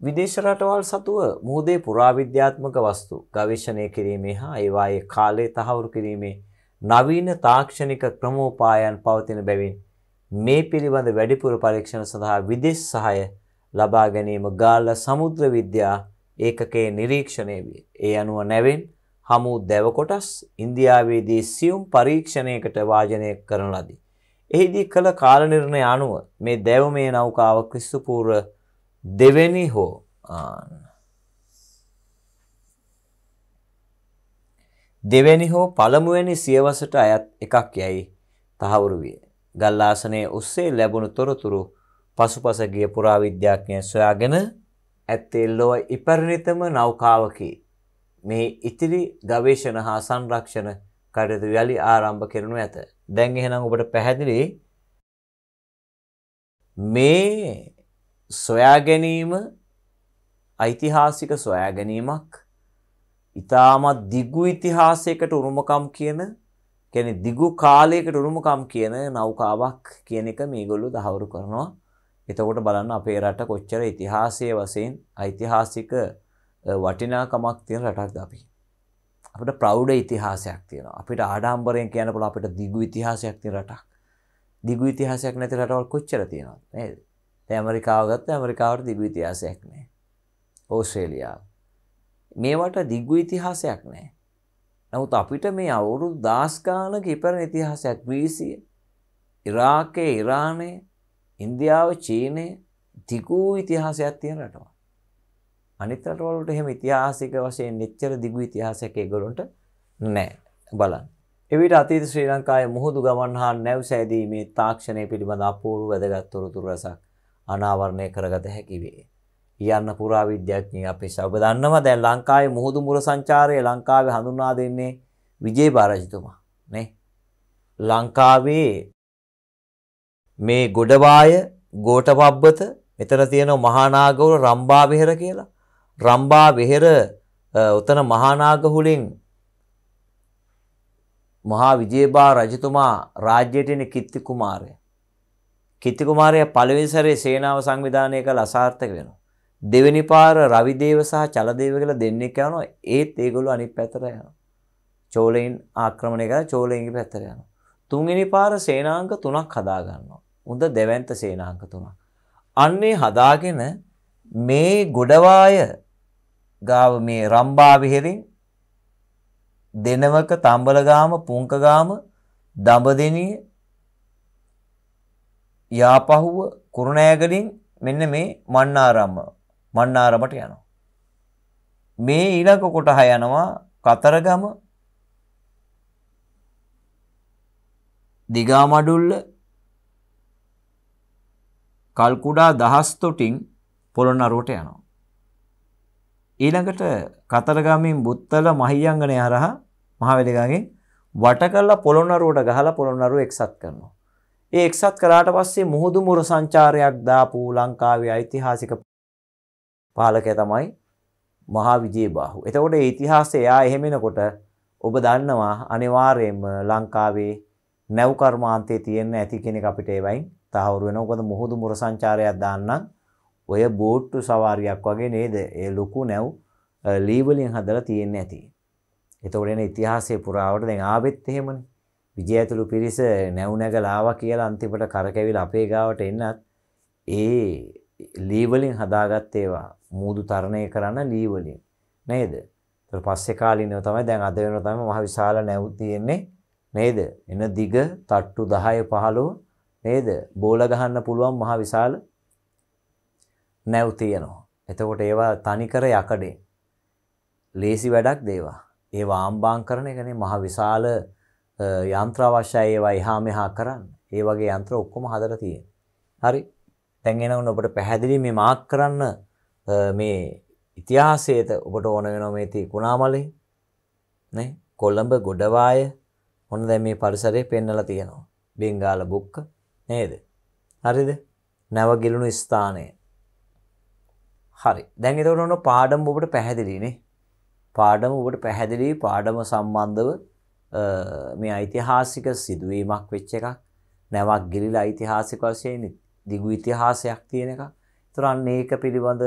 විදේශ රටවල් සතුව මුහදේ පුරාවිද්‍යාත්මක වස්තු ගවේෂණය කිරීමේ හා ඒවායේ කාලය තහවුරු කිරීමේ නවීන තාක්ෂණික ක්‍රමෝපායන් පවතින බැවින් මේ පිළිබඳ වැඩිපුර පරීක්ෂණ සඳහා විදේශ සහාය ලබා ගැනීම ගාල්ල සමුද්‍ර විද්‍යා ඒකකයේ නිරීක්ෂණය විය. ඒ අනුව නැවෙන් හමු දැව කොටස් ඉන්දියාවේදී සියුම් පරීක්ෂණයකට වාජනය කරන ලදී. එහිදී කළ කාල නිර්ණය අනුව මේ දැවමේ නෞකාව ක්‍රිස්තු පූර්ව දෙවෙනි හෝ දෙවැනි හෝ පළමුුවනි සියවසට අයත් එකක් යැයි තහවුරු විය. ගල්ලාසනයේ ඔස්සේ ලැබුණු තොරතුරු පසුපස ගිය පුරාවිද්‍යාඥයන් සොයාගෙන ඇත්තේ ලොව ඉපරිණිතම නෞකාවකි. මේ ඉතිරි ගවේෂණ හා සංරක්ෂණ කටයුතු යළි ආරම්භ කරනු ඇත. දැන් එහෙනම් ඔබට පැහැදිලි මේ සොයා ගැනීම ඓතිහාසික සොයා ගැනීමක් ඊටාම දිගු ඉතිහාසයකට උරුමකම් කියන කියන්නේ දිගු කාලයකට උරුමකම් කියන නෞකාවක් කියන එක මේගොල්ලෝ දහවුරු කරනවා. එතකොට බලන්න අපේ රට කොච්චර ඉතිහාසයේ වශයෙන් ඓතිහාසික වටිනාකමක් තියෙන රටක්ද අපි. අපිට ප්‍රෞඩ ඉතිහාසයක් තියෙනවා. අපිට ආඩම්බරයෙන් කියන්න පුළුවන් අපිට දිගු ඉතිහාසයක් තියෙන රටක්. දිගු ඉතිහාසයක් නැති රටවල් කොච්චර තියෙනවද නේද? දැන් ඇමරිකාව ගත්තා ඇමරිකාවට දිගු ඉතිහාසයක් නැහැ. ඕස්ට්‍රේලියාව. මේවට දිගු ඉතිහාසයක් නැහැ. නමුත් අපිට මේ අවුරුදු දාස්කාලක ඉපරණ ඉතිහාසයක් ග්‍රීසිය ඉරාකය ඉරාණය ඉන්දියාව චීනය දිගූ ඉතිහාසයක් තියෙන රටවා. අනිත් රටවලට එහෙම ඉතිහාසික වශයෙන් නිච්චර දිගු ඉතිහාසයක් ඒගොල්ලොන්ට නෑ බලන්න. එවිට අතීත ශ්‍රී ලංකාවේ මුහුදු ගමන් හා නැව් සෑදීමේ තාක්ෂණය පිළිබඳ අපූර්ව වැදගත් තොරතුරු රසක් අනාවරණය කරගත හැකි වේ. කියන්න පුරාවිද්‍යාඥය අපි සබ දන්නවා දැන් ලංකාවේ මුහුදු මුර සංචාරයේ ලංකාවේ හඳුන්වා දෙන්නේ විජේ බාරජතුමා නේ ලංකාවේ මේ ගොඩවාය ගෝඨවබ්බත මෙතන තියෙන මහානාගවල රම්බා විහෙර කියලා රම්බා විහෙර උතන මහානාගහුලින් මහා විජේබා රජතුමා රාජ්‍යයට එන කිත්ති කුමාරය කිත්ති කුමාරය පළවෙනි සැරේ සේනාව සංවිධානය කළ අසාර්ථක වෙනවා දෙවෙනි පාර රවිදේව සහ චලදේව කියලා දෙන්නෙක් යනවා. ඒත් ඒගොල්ලෝ අනිත් පැත්තට යනවා. චෝලයින් ආක්‍රමණය කරලා චෝලයින්ගේ පැත්තට යනවා. තුන්වෙනි පාර සේනාංක තුනක් හදා ගන්නවා. උන්ද දෙවන්ත සේනාංක තුනක්. අන්නේ හදාගෙන මේ ගොඩවාය ගාව මේ රම්බා විහෙරින් දෙනවක තම්බලගාම පුංකගාම දඹදෙනිය යාපහුව කුරුණෑගලින් මෙන්න මේ මන්නාරම්ම මන්නාරමට යනවා. මේ ඊළඟ කොටහ යනවා කතරගම දිගාමඩුල්ල කල්කුඩා දහස් තොටින් පොළොන්නරුවට යනවා. ඊළඟට කතරගමින් බුත්තල මහියංගනය හරහා මහවැලිගාගෙන් වට කරලා පොළොන්නරුවට ගහලා පොළොන්නරුව එක්සත් කරනවා. ඒ එක්සත් කරාට පස්සේ මුහුදු මුර සංචාරයක් දාපු ලංකාවේ ඓතිහාසික පාලකය තමයි මහා විජේබාහු. එතකොට ඒ ඉතිහාසය එයා එහෙම එනකොට ඔබ දන්නවා අනිවාර්යයෙන්ම ලංකාවේ නැව් කර්මාන්තයේ තියෙන ඇති කෙනෙක් අපිට ඒවයින් තහවුරු වෙනවා. මොකද මුහුදු මුර සංචාරයක් දාන්නම් ඔය බෝට්ටු සවාරියක් වගේ නේද? ඒ ලොකු නැව් ලී වලින් හදලා තියෙන්නේ ඇති. එතකොට එන ඉතිහාසයේ පුරාවට දැන් ආවෙත් එහෙමනේ. විජය ඇතුළු පිරිස නැව් නැගලා ආවා කියලා අන්තිමට කරකැවිලා අපේ ගාවට එන්නත් ඒ ලී වලින් හදාගත් ඒවා මුහුදු තරණය කරන්න ලී වලින් නේද? ඒතර පස්සේ කාලිනව තමයි දැන් අද වෙනව තමයි මහ විශාල නැව් තියෙන්නේ නේද? එන දිග තට්ටු 10 15 නේද? බෝල ගහන්න පුළුවන් මහ විශාල නැව් තියෙනවා. එතකොට ඒවා තනිකර යකඩේ ලේසි වැඩක් දේවා. ඒවා ආම්බාම් කරන එකනේ මහ විශාල යන්ත්‍ර අවශ්‍යයි ඒවා එහා මෙහා කරන්න. ඒ වගේ යන්ත්‍ර ඔක්කොම හදලා තියෙනවා. හරි. දැන් එනවනේ ඔබට පැහැදිලි මේ මාක් කරන්න මේ ඉතිහාසයට ඔබට ඕන වෙනවා මේ තී කුණාමලේ නේ කොළඹ ගොඩවාය ඔන්න දැන් මේ පරිසරය පෙන්වලා තියෙනවා. බෙන්ගාල බුක්ක නේද? හරිද? නැව ගිලුණු ස්ථානය. හරි. දැන් එතකොට ඔන්න පාඩම ඔබට පැහැදිලිනේ. පාඩම ඔබට පැහැදිලි පාඩම සම්බන්ධව මේ ඓතිහාසික සිදුවීමක් වෙච්ච එකක්. නැවක් ගිලිලා ඓතිහාසික වශයෙන් දිගු ඉතිහාසයක් තියෙන එකක්. තුරන් ඒක පිළිබඳ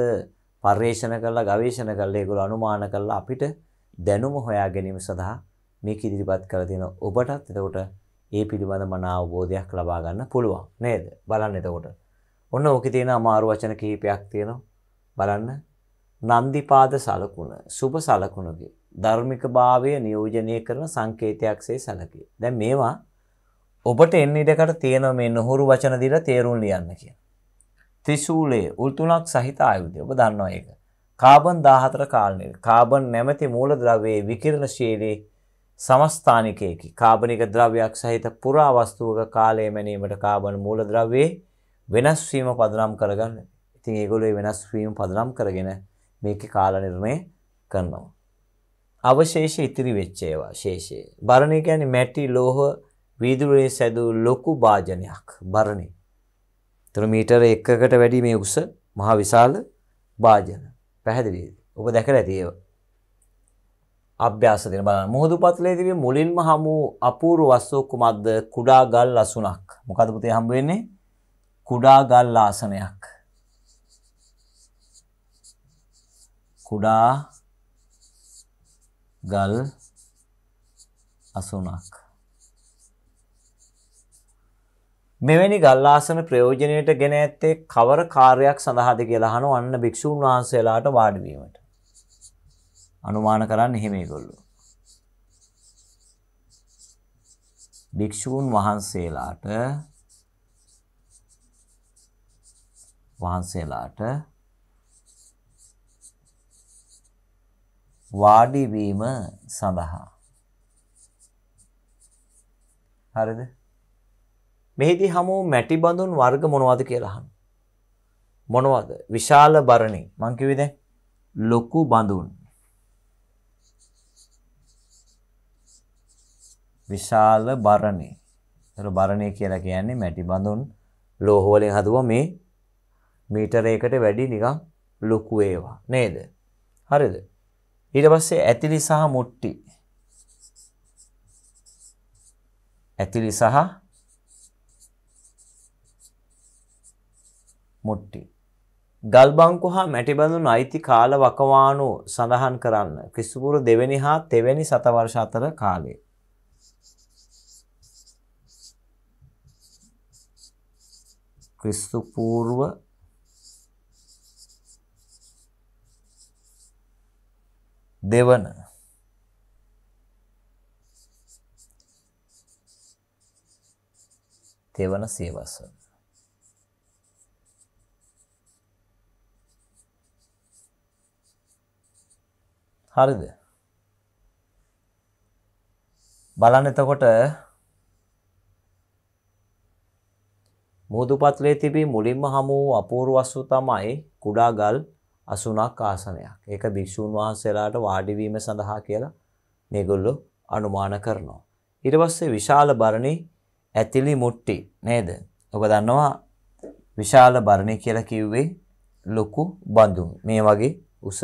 පර්යේෂණ කරලා ගවේෂණ කරලා ඒගොල්ලෝ අනුමාන කරලා අපිට දැනුම හොයා ගැනීම සඳහා මේක ඉදිරිපත් කරලා තියෙන ඔබටත් එතකොට ඒ පිළිබඳ මන අවබෝධයක් ලබා ගන්න පුළුවන් නේද බලන්න එතකොට ඔන්න ඕකේ තියෙන අමාරු වචන කිහිපයක් තියෙනවා බලන්න නන්දිපාද සලකුණ සුබ සලකුණගේ ධර්මිකභාවය නියෝජනය කරන සංකේතයක්සේ සැලකේ දැන් මේවා ඔබට එන්න ඉඩකට තියෙන මේ නොහුරු වචන දීලා තේරුම් ලියන්න කියන ත්‍රිශූලයේ උල් තුනක් සහිත ආයුධය. ඔබ දන්නවා ඒක. කාබන් 14 කාලනයේ කාබන් නැමැති මූලද්‍රව්‍යයේ විකිරණශීලී සමස්ථානිකයකි. කාබනික ද්‍රව්‍යයක් සහිත පුරා වස්තුවක කාලය මැනීමට කාබන මූලද්‍රව්‍යයේ වෙනස් වීම පදනම් කරගන්න. ඉතින් ඒගොල්ලෝ වෙනස් වීම පදනම් කරගෙන මේකේ කාල නිර්ණය කරනවා. අවශේෂ ඉතිරි වෙච්ච ඒවා ශේෂය. බරණේ කියන්නේ මැටි, ලෝහ, වීදුරුවේ සැදූ ලොකු භාජනයක්. බරණේ. තොර මීටර එකකට වැඩි මේ උස මහා විශාල භාජන පැහැදිලි ඔබ දැකර ඇතිව අභ්‍යාස දෙන බලන්න මුහුදු පතලේ තිබෙන මුලින්ම හමු අපූර්ව වස්තුවක් කුමක්ද කුඩා ගල් ලසුණක් මොකද පුතේ හම්බ වෙන්නේ කුඩා ගල් ආසනයක් කුඩා ගල් අසුණක් මෙවැනි ගල්ලාසන ප්‍රයෝජනයට ගෙන ඇත්තේ කවර කාර්යක් සඳහාද කියලා අහනවා අන්න භික්ෂුන් වහන්සේලාට වාඩි වීමට. අනුමාන කරන්න එහෙම ඒගොල්ලෝ. භික්ෂුන් වහන්සේලාට වහන්සේලාට වාඩි වීම සඳහා හරිද මෙහිදී හමෝ මැටි බඳුන් වර්ග මොනවද කියලා අහන. මොනවද? විශාල බරණි. මං කිව්වේ දැන් ලොකු බඳුන්. විශාල බරණි. ඒතර බරණි කියලා කියන්නේ මැටි බඳුන් ලෝහ වලින් හදුවා මේ මීටරයකට වැඩි නිකන් ලොකු ඒවා නේද? හරිද? ඊට පස්සේ ඇතිලි සහ මුට්ටි. ඇතිලි සහ මුට්ටි. ගල්බංකු හා මැටිබඳුන් අයිති කාල වකවානු සඳහන් කරන්න කිස්සුපුරු දෙවැනි හා තෙවැනි සතවර්ෂ අතර කාලේ. ක්‍රිස්තුපූර්ව දෙවන තෙවන සේවසන හරිද බලන්න එතකොට මුහුදුපත්ලේ තිබී මුලින්ම හමු වූ අපූර්ව වස්තු තමයි කුඩා ගල් 80ක් ආසනයක්. ඒක භික්ෂුන් වහන්සේලාට වාඩි වීම සඳහා කියලා මේගොල්ලෝ අනුමාන කරනවා. ඊට පස්සේ විශාල බරණි ඇතිලි මුට්ටි නේද? ඔබ දන්නවා විශාල බරණි කියලා කිව්වේ ලොකු බඳුන්. මේ වගේ උස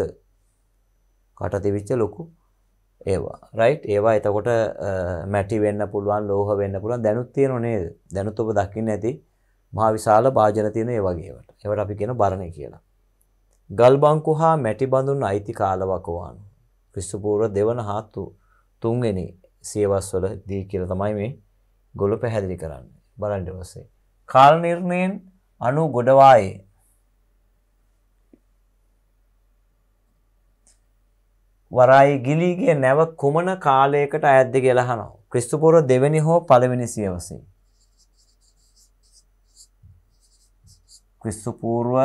කට තිවිච්ච ලොකු ඒවා රයිට් ඒවා එතකොට මැටි වෙන්න පුළුවන් ලෝහ වෙන්න පුළුවන් දැනුත් තියෙනව නේද දැනුත් ඔබ දකින්න ඇති මහා විශාල භාජන තියෙන ඒ වගේ ඒවට ඒවට අපි කියන බරණේ කියලා ගල් බංකු හා මැටි බඳුන් අයිති කාලවකවානු ක්‍රිස්තු පූර්ව දෙවන හා තුන්වෙනි සියවස්වලදී කියලා තමයි මේ ගොළු පැහැදිලි කරන්නේ බලන්න ඊපස්සේ කාල නිර්ණයෙන් අනු ගොඩවායේ වරායි ගිලීගේ නැව කුමන කාලයකට අයද්ද කියලා අහනවා. ක්‍රිස්තුපූර්ව දෙවෙනි හෝ පළවෙනි සියවසේ. ක්‍රිස්තුපූර්ව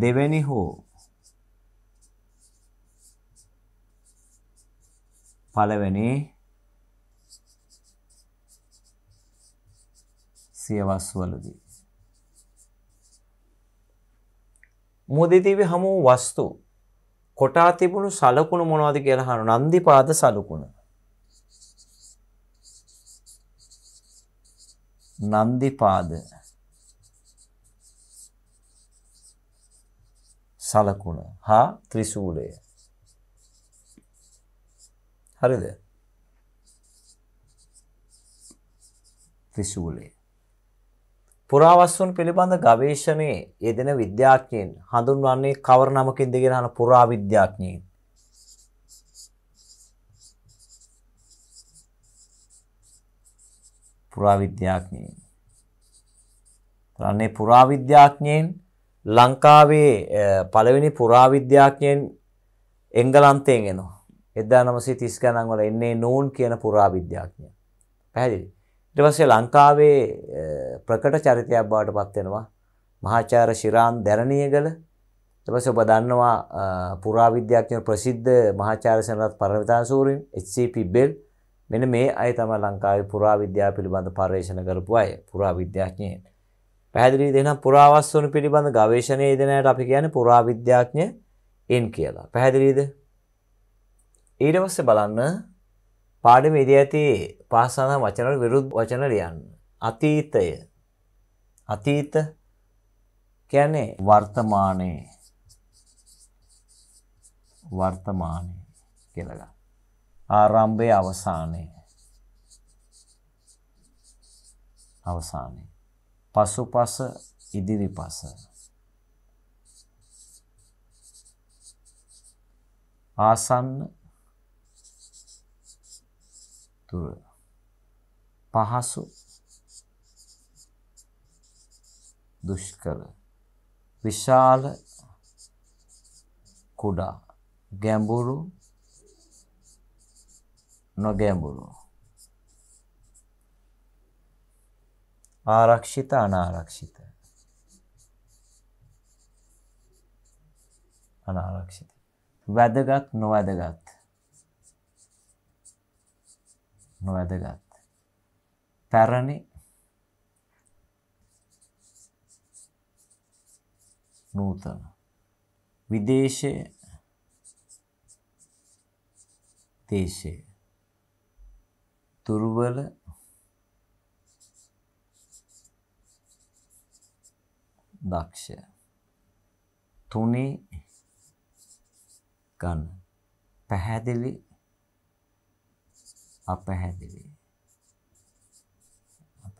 දෙවැනි හෝ පළවෙනි සියවස් වලදී. මුදිතිව හමු වස්තු කොටා තිබුණු සලකුණු මොනවද කියලා අහන නන්දිපාද සලකුණ. නන්දිපාද සලකුණ හා ත්‍රිසූලය. හරිද? ත්‍රිසූලය. පුරාවස්තුන් පිළිබඳ ගවේෂණයේ යෙදෙන විද්‍යාඥයින් හඳුන්වන්නේ කවර නමකින්ද කියලා අහන පුරාවිද්‍යාඥයින්. පුරාවිද්‍යාඥයින්. තරන්නේ පුරාවිද්‍යාඥයින් ලංකාවේ පළවෙනි පුරාවිද්‍යාඥයෙන් එංගලන්තයෙන් එනවා. 1930 ගණන් වල එන්නේ නූන් කියන පුරාවිද්‍යාඥය. පැහැදිලි. ඊට පස්සේ ලංකාවේ ප්‍රකට චරිතයක් බවට පත් වෙනවා මහාචාර්ය ශිරාන් දැරණියගල ඊට පස්සේ ඔබ දන්නවා පුරාවිද්‍යාඥ ප්‍රසිද්ධ මහාචාර්ය සෙනරත් පරණවිතාසූරින් HCP බෙල් මෙන මේ අය තම ලංකාවේ පුරාවිද්‍යා පිළිබඳ පර්යේෂණ කරපු අය පුරාවිද්‍යාඥයන්. පැහැදිලි දෙනම් පුරාවස්තුන් පිළිබඳ ගවේෂණයේ දෙනයට අපි කියන්නේ පුරාවිද්‍යාඥ එන් කියලා. පැහැදිලිද? ඊට පස්සේ බලන්න පාඩමේ ඉදී ඇති පාසනා වචනට විරුද් වචන ලියන්න. අතීතය අතීත කියන්නේ වර්තමානයේ වර්තමානයේ කියලා ආරම්භයේ අවසානයේ අවසානයේ පසුපස ඉදිරිපස ආසන්න තුර පහසු දුෂ්කර විශාල කුඩා ගැඹුරු නොගැඹුරු ආරක්ෂිත අනාරක්ෂිත අනාරක්ෂිත වැදගත් නොවැදගත් නොවැදගත් පැරණි නූතන විදේශයේ දේශයේ දුර්වල දක්ෂ තුනේ ගන්න පැහැදිලි අපැහැදිලි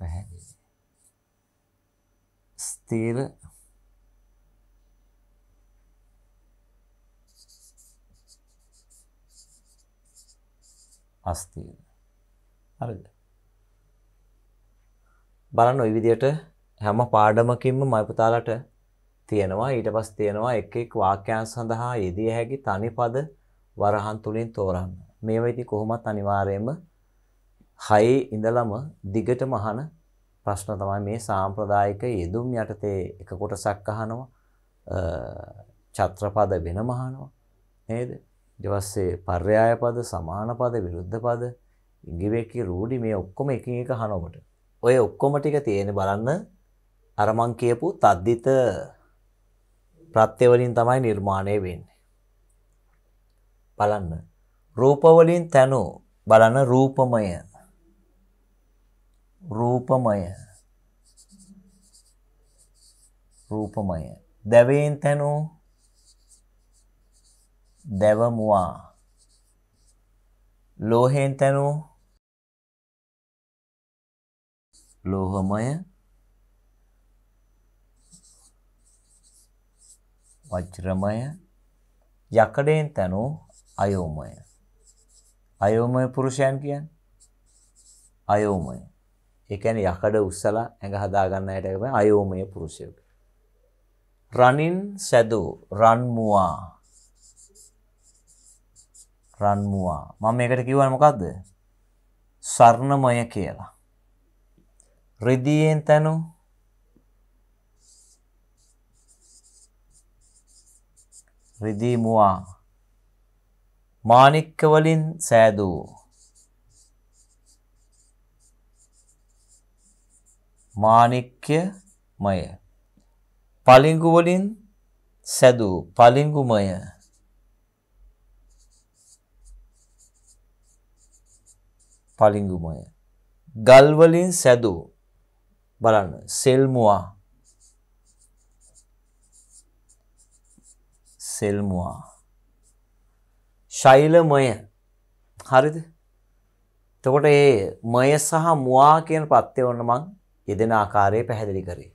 පැහැදිලි. ස්ථීර අස්ථීර. හරිද? බලන්න ওই විදියට හැම පාඩමකින්ම මයිපතාලට තියෙනවා ඊට පස්සේ තියෙනවා එක එක් වාක්‍යයන් සඳහා යෙදිය හැකි තනිපද වරහන් තුලින් තෝරන්න. මේවා ඉතින් කොහොමත් අනිවාර්යයෙන්ම හයේ ඉඳලම දිගටම අහන ප්‍රශ්න තමයි මේ සාම්ප්‍රදායික යෙදුම් යටතේ එක කොටසක් අහනවා චත්‍රපද වෙනම අහනවා නේද ඊටවස්සේ පර්යාය පද සමාන පද විරුද්ධ පද ඉංග්‍රීසි රූඩි මේ ඔක්කොම එකින් එක අහනකොට ඔය ඔක්කොම ටික තියෙන බලන්න අර මං කියපු තද්දිත ප්‍රත්‍ය වලින් තමයි නිර්මාණය වෙන්නේ බලන්න රූප වලින් තනු බලන රූපමය රූපමය රූපමය දැවයෙන් තැනු දැවමුවා ලෝහෙන් තැනු ලෝහමය වජ්‍රමය යකඩයෙන් තැනු අයෝමය අයෝමය පුරුෂයන් කියන් අයෝමය ඒ කියන්නේ යකඩ උස්සලා ඇඟ හදා ගන්න හැට තමයි අයෝමය පුරුෂයෝ. රණින් සැදූ රන්මුවා රන්මුවා මම මේකට කිව්වනේ මොකද්ද? සර්ණමය කියලා. රිදීයෙන් තනු රිදී මුවා මාණික්ක වලින් සෑදූ මාණික්‍යමය පලිඟු වලින් සැදූ පලිඟුමය පලිඟුමය ගල් වලින් සැදූ බලන්න සෙල්මුවා සෙල්මුවා ශෛලමය හරිද එතකොට මේ මය සහ මුවා කියන ප්‍රත්‍යවන්න මං යෙදෙන ආකාරය පැහැදිලි කරේ.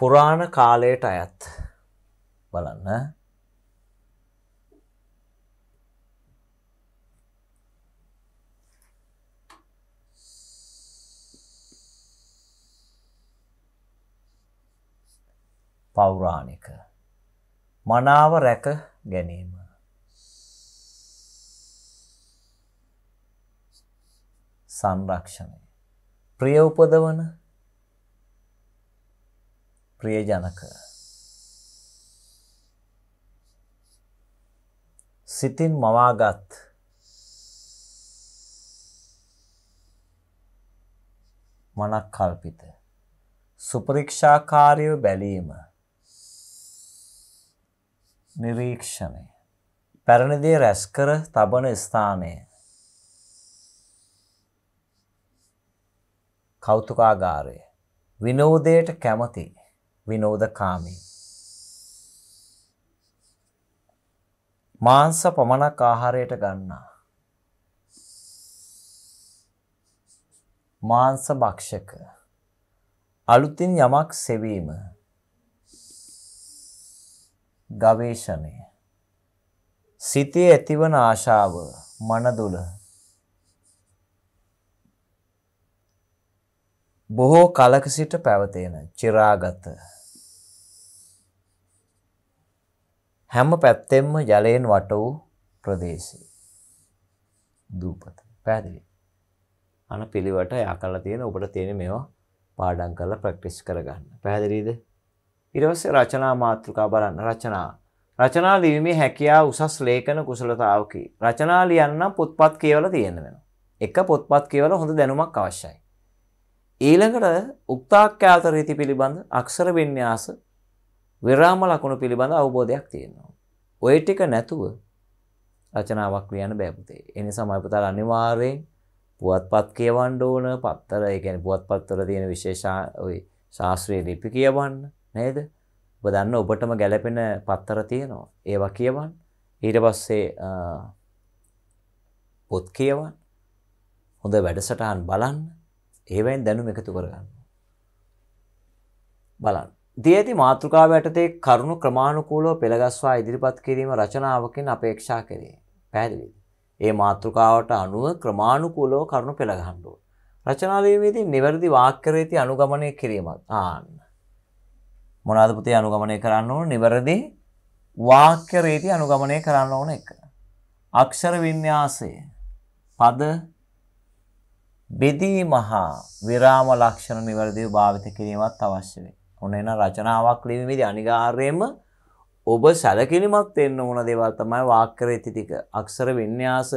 පුරාණ කාලයට අයත් බලන්න පෞරාණික මනාව රැක ගැනීම සංරක්ෂණය ප්‍රිය උපදවන ප්‍රියජනක සිතින් මවාගත් මනක් කල්පිත සුපරීක්ෂාකාරයව බැලීම නිරීක්ෂණය පැරණිදේ රැස්කර තබන ස්ථානය කෞතුකාගාරය. විනෝදයට කැමති විනෝදකාමී. මාංස පමණක් ආහාරයට ගන්නා. මාංස භක්ෂක අලුතින් යමක් සෙවීම ගවේෂණය සිතේ ඇතිවන ආශාව මනදුල බොහෝ කලක සිට පැවතෙන චිරාගත හැම පැත්තෙම ජලයෙන් වට වූ ප්‍රදේශය දූපත පැදිලි අන පිළිවට යකලා තියෙන ඔබට තියෙන මේවා පාඩම් කරලා ප්‍රැක්ටිස් කරගන්න පැහැදිලිද ඊට පස්සේ රචනා මාතෘකා බලන්න රචනා රචනා ලිවීමේ හැකියාව උසස් ලේඛන කුසලතාවකි රචනා ලියන්න පොත්පත් කියවලා තියෙන්න වෙනවා එක පොත්පත් කියවලා හොඳ දැනුමක් අවශ්‍යයි ඊළඟට උක්තාක්්‍යාත රීති පිළිබඳ අක්ෂර වින්‍යාස විරාම ලකුණු පිළිබඳ අවබෝධයක් තියෙනවා. ඔය ටික නැතුව රචනාවක් ලියන්න බෑපුතේ. එනිසා මයිපතල අනිවාර්යෙන් පුවත්පත් කියවන්න ඕන පත්තර ඒ කියන්නේ පුවත්පත්වල තියෙන විශේෂ ওই ශාස්ත්‍රීය ලිපි කියවන්න නේද? ඔබ දන්න ඔබටම ගැළපෙන පත්තර තියෙනවා. ඒවා කියවන්න. ඊට පස්සේ පොත් කියවන්න. හොඳ වැඩසටහන් බලන්න. ඒවයින් දැනුම එකතු කරගන්න. බලන්න. දී ඇති මාතෘකාව යටතේ කරුණු ක්‍රමානුකූලව පෙළගස්වා ඉදිරිපත් කිරීම රචනාවකින් අපේක්ෂා කරේ. පැහැදිලිද? ඒ මාතෘකාවට අනුව ක්‍රමානුකූලව කරුණු පෙළගහන්න ඕන. රචනා ලියීමේදී නිවැරදි වාක්‍ය රීති අනුගමනය කිරීමත් ආන්න. මොනවාද පුතේ අනුගමනය කරන්න ඕන? නිවැරදි වාක්‍ය රීති අනුගමනය කරන්න ඕන එක. අක්ෂර වින්‍යාසය, පද බෙදීම හා විරාම ලක්ෂණ නිවැරදිව භාවිත කිරීමත් අවශ්‍ය වේ. ඔන්න එන රචනාවක් ලිවීමේදී අනිවාර්යයෙන්ම ඔබ සැලකිලිමත් වෙන්න ඕන දේවල් තමයි වාක්‍ය රීති ටික. අක්ෂර වින්‍යාස,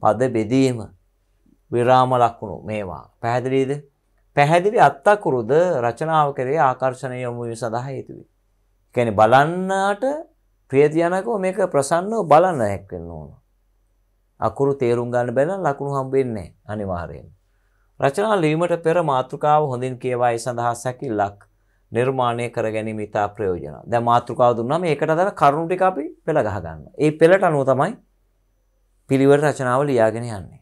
පද බෙදීම, විරාම ලක්ෂණ මේවා. පැහැදිලිද? පැහැදිලි අත්අකුරුද රචනාව කෙරේ ආකර්ෂණය යොමු වීම සඳහා හේතු වේ. කියන්නේ බලන්නාට ප්‍රියතියනකෝ මේක ප්‍රසන්නව බලන්න හැක් වෙන්න ඕන. අකුරු තේරුම් ගන්න බැලන ලකුණු හම්බ වෙන්නේ නැහැ අනිවාර්යයෙන්ම. රචනා ලිවීමට පෙර මාතෘකාව හොඳින් කියවා ඒ සඳහා සැකිල්ලක් නිර්මාණය කර ගැනීම ඉතා ප්‍රයෝජන. දැන් මාතෘකාව දුන්නාම ඒකට අදාළ කරුණු ටික අපි පෙළ ගහ ගන්න. ඒ පෙළට අනුව තමයි පිළිවෙල රචනාව ලියාගෙන යන්නේ.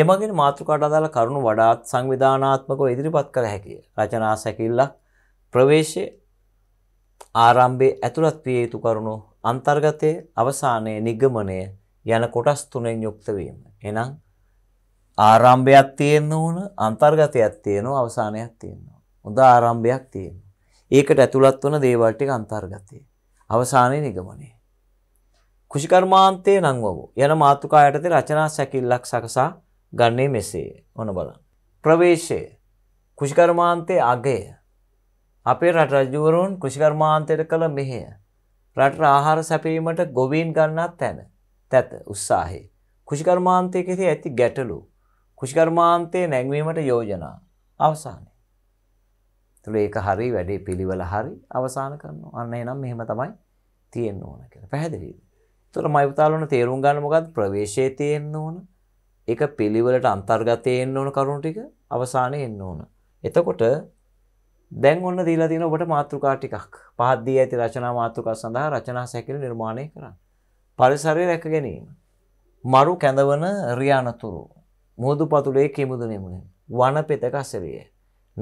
එමගින් මාතෘකාට අදාළ කරුණු වඩාත් සංවිධානාත්මකව ඉදිරිපත් කර හැකිය. රචනා සැකිල්ලක් ප්‍රවේශයේ ආරම්භයේ ඇතුළත් විය යුතු කරුණු අන්තර්ගතයේ අවසානයේ නිගමනය යන කොටස් තුනෙන් යුක්ත වීම. එනම් ආරම්භයක් තියෙන්න ඕන අන්තර්ගතයක් තියෙනවා අවසානයක් තියෙනවා. හොඳ ආරම්භයක් තියෙනවා. ඒකට ඇතුළත් වන දේවල් ටික අන්තර්ගතය. අවසානයේ නිගමනය. කුෂිකර්මාන්තයේ නංවව යන මාතෘකා යටතේ රචනා සැකිල්ලක් සකසා ගන්නේ මෙසේ. ඔන්න බලන්න. ප්‍රවේශය කුෂිකර්මාන්තයේ අගය අපේ රට රජවරුන් කෘෂිකර්මාන්තයට කළ මෙහෙය. රට ආහාර සැපීමට ගොවීන් ගන්නත් තැන. තැත උත්සාහේ. කෘෂිකර්මාන්තය කෙරෙහි ඇති ගැටලු කුෂ්කර්මාන්තයේ නැංවීමට යෝජනා අවසානයේ. ඒතකොට ඒක හරි වැඩේ පිළිවෙල හරි අවසන් කරනවා. අන්න එනම් මෙහෙම තමයි තියෙන්න ඕන කියලා. පැහැදිලිද? ඒතකොට මයිවතාලුණ තේරුම් ගන්න මොකද්ද ප්‍රවේශයේ තියෙන්න ඕන. ඒක පිළිවෙලට අන්තර්ගතයේ එන්න ඕන කරුණු ටික අවසානයේ එන්න ඕන. එතකොට දැන් ඔන්න දීලා තියෙන ඔබට මාතෘකා ටිකක්. පහත් දී ඇති රචනා මාතෘකා සඳහා රචනා සැකිලි නිර්මාණය කරන්න. පරිසරය රැක ගැනීම. මරු කැඳවන රියානතුරු මුහුදු පතුලේ කිමුදු නිමුණෙන් වන පෙතක අසවිය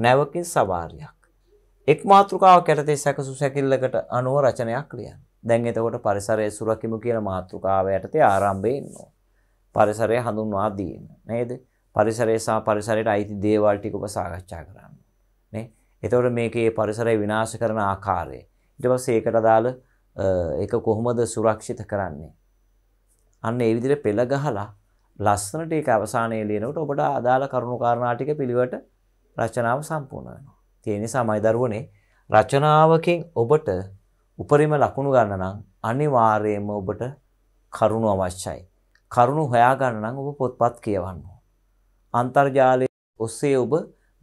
නැවකින් සවාරයක් එක් මාතෘකාවක් යටතේ සැකසු සැකිල්ලකට අනුව රචනයක් ලියන්න. දැන් එතකොට පරිසරයේ සුරකිමු කියන මාතෘකාව යටතේ ආරම්භයේ ඉන්නවා. පරිසරය හඳුන්වා දීන්න. නේද? පරිසරය සහ පරිසරයට අයිති දේවල් ටික ඔබ සාකච්ඡා කරන්න. නේ? එතකොට මේකේ පරිසරය විනාශ කරන ආකාරය. ඊට පස්සේ ඒකට අදාළ ඒක කොහොමද සුරක්ෂිත කරන්නේ? අන්න ඒ විදිහට පෙළ ගහලා ලස්සනට ඒක අවසානයේ ලියනකොට ඔබට අදාළ කරුණු කාරණා ටික පිළිවෙට රචනාව සම්පූර්ණ වෙනවා. ඒ නිසා මයි දරුවනේ රචනාවකින් ඔබට උපරිම ලකුණු ගන්න නම් අනිවාර්යයෙන්ම ඔබට කරුණු අවශ්‍යයි. කරුණු හොයාගන්න නම් ඔබ පොත්පත් කියවන්න අන්තර්ජාලය ඔස්සේ ඔබ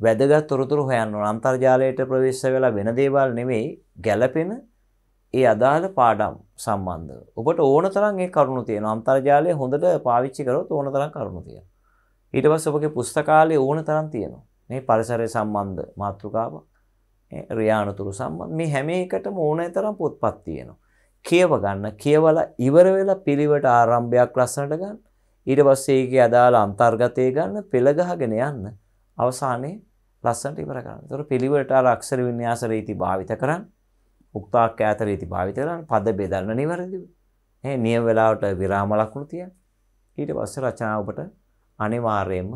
වැදගත් තොරතුරු හොයන්න ඕන. අන්තර්ජාලයට ප්‍රවේශ වෙලා වෙන දේවල් නෙමෙයි ගැළපෙන ඒ අදාළ පාඩම් සම්බන්ධ. ඔබට ඕන තරම් ඒ කරුණු තියෙනවා. අන්තර්ජාලය හොඳට පාවිච්චි කරොත් ඕන තරම් කරුණු තියෙනවා. ඊට පස්සේ ඔබගේ පුස්තකාලය ඕන තරම් තියෙනවා. මේ පරිසරය සම්බන්ධ මාතෘකාව රියානතුරු සම්බන්ධ මේ හැම එකටම ඕනෑ තරම් පොත්පත් තියෙනවා. කියව ගන්න කියවලා ඉවර වෙලා පිළිවට ආරම්භයක් ලස්සනට ගන්න. ඊට පස්සේ ඒකේ අදාළ අන්තර්ගතය ගන්න පෙළ ගහගෙන යන්න. අවසානයේ ලස්සනට ඉවර කරන්න. ඒතර පිළිවෙලට අර අක්ෂර වින්‍යාස රීති භාවිත කරන්න. උක්තාක් ඈත රීති භාවිත කරන්න පද බෙදන්න නිවැරදිව. ඒ නියම වෙලාවට විරාම ලකුණු තියන්න. ඊට පස්සේ රචනාව ඔබට අනිවාර්යයෙන්ම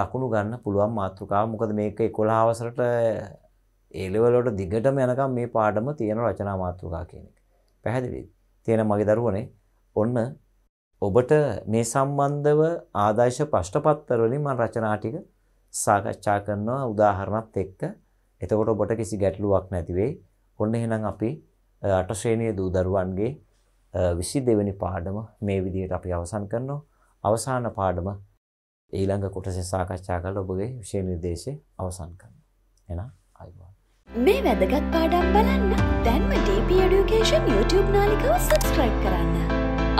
ලකුණු ගන්න පුළුවන් මාතෘකාව. මොකද මේක 11 අවසරට ඒ ලෙවල් වලට දිගටම යනකම් මේ පාඩම තියෙන රචනා මාතෘකාව කියන එක. පැහැදිලිද? තියෙන මගේ දරුවනේ ඔන්න ඔබට මේ සම්බන්ධව ආදර්ශ ප්‍රශ්නපත්තර වලින් මම රචනා ටික සාකච්ඡා කරනවා උදාහරණත් එක්ක. එතකොට ඔබට කිසි ගැටලුවක් නැති වෙයි. ඔන්න එහෙනම් අපි අට ශ්‍රේණියේ දූ දරුවන්ගේ 22 වෙනි පාඩම මේ විදිහට අපි අවසන් කරනවා. අවසාන පාඩම ඊළඟ කොටසේ සාකච්ඡා කරලා ඔබගේ විෂය නිර්දේශය අවසන් කරනවා. එහෙනම් අයිබෝන්. මේ වැදගත් පාඩම් බලන්න දැන්ම DP Education YouTube නාලිකාව subscribe කරන්න.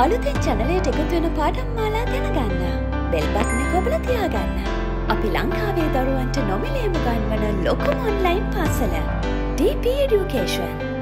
අලුතෙන් channel එකට වෙන පාඩම් මාලා දැනගන්න. බෙල් බටන කොබල තියාගන්න. අපි ලංකාවේ දරුවන්ට නොමිලේම ගන්වන ලොකුම ඔන්ලයින් පාසල. deep education.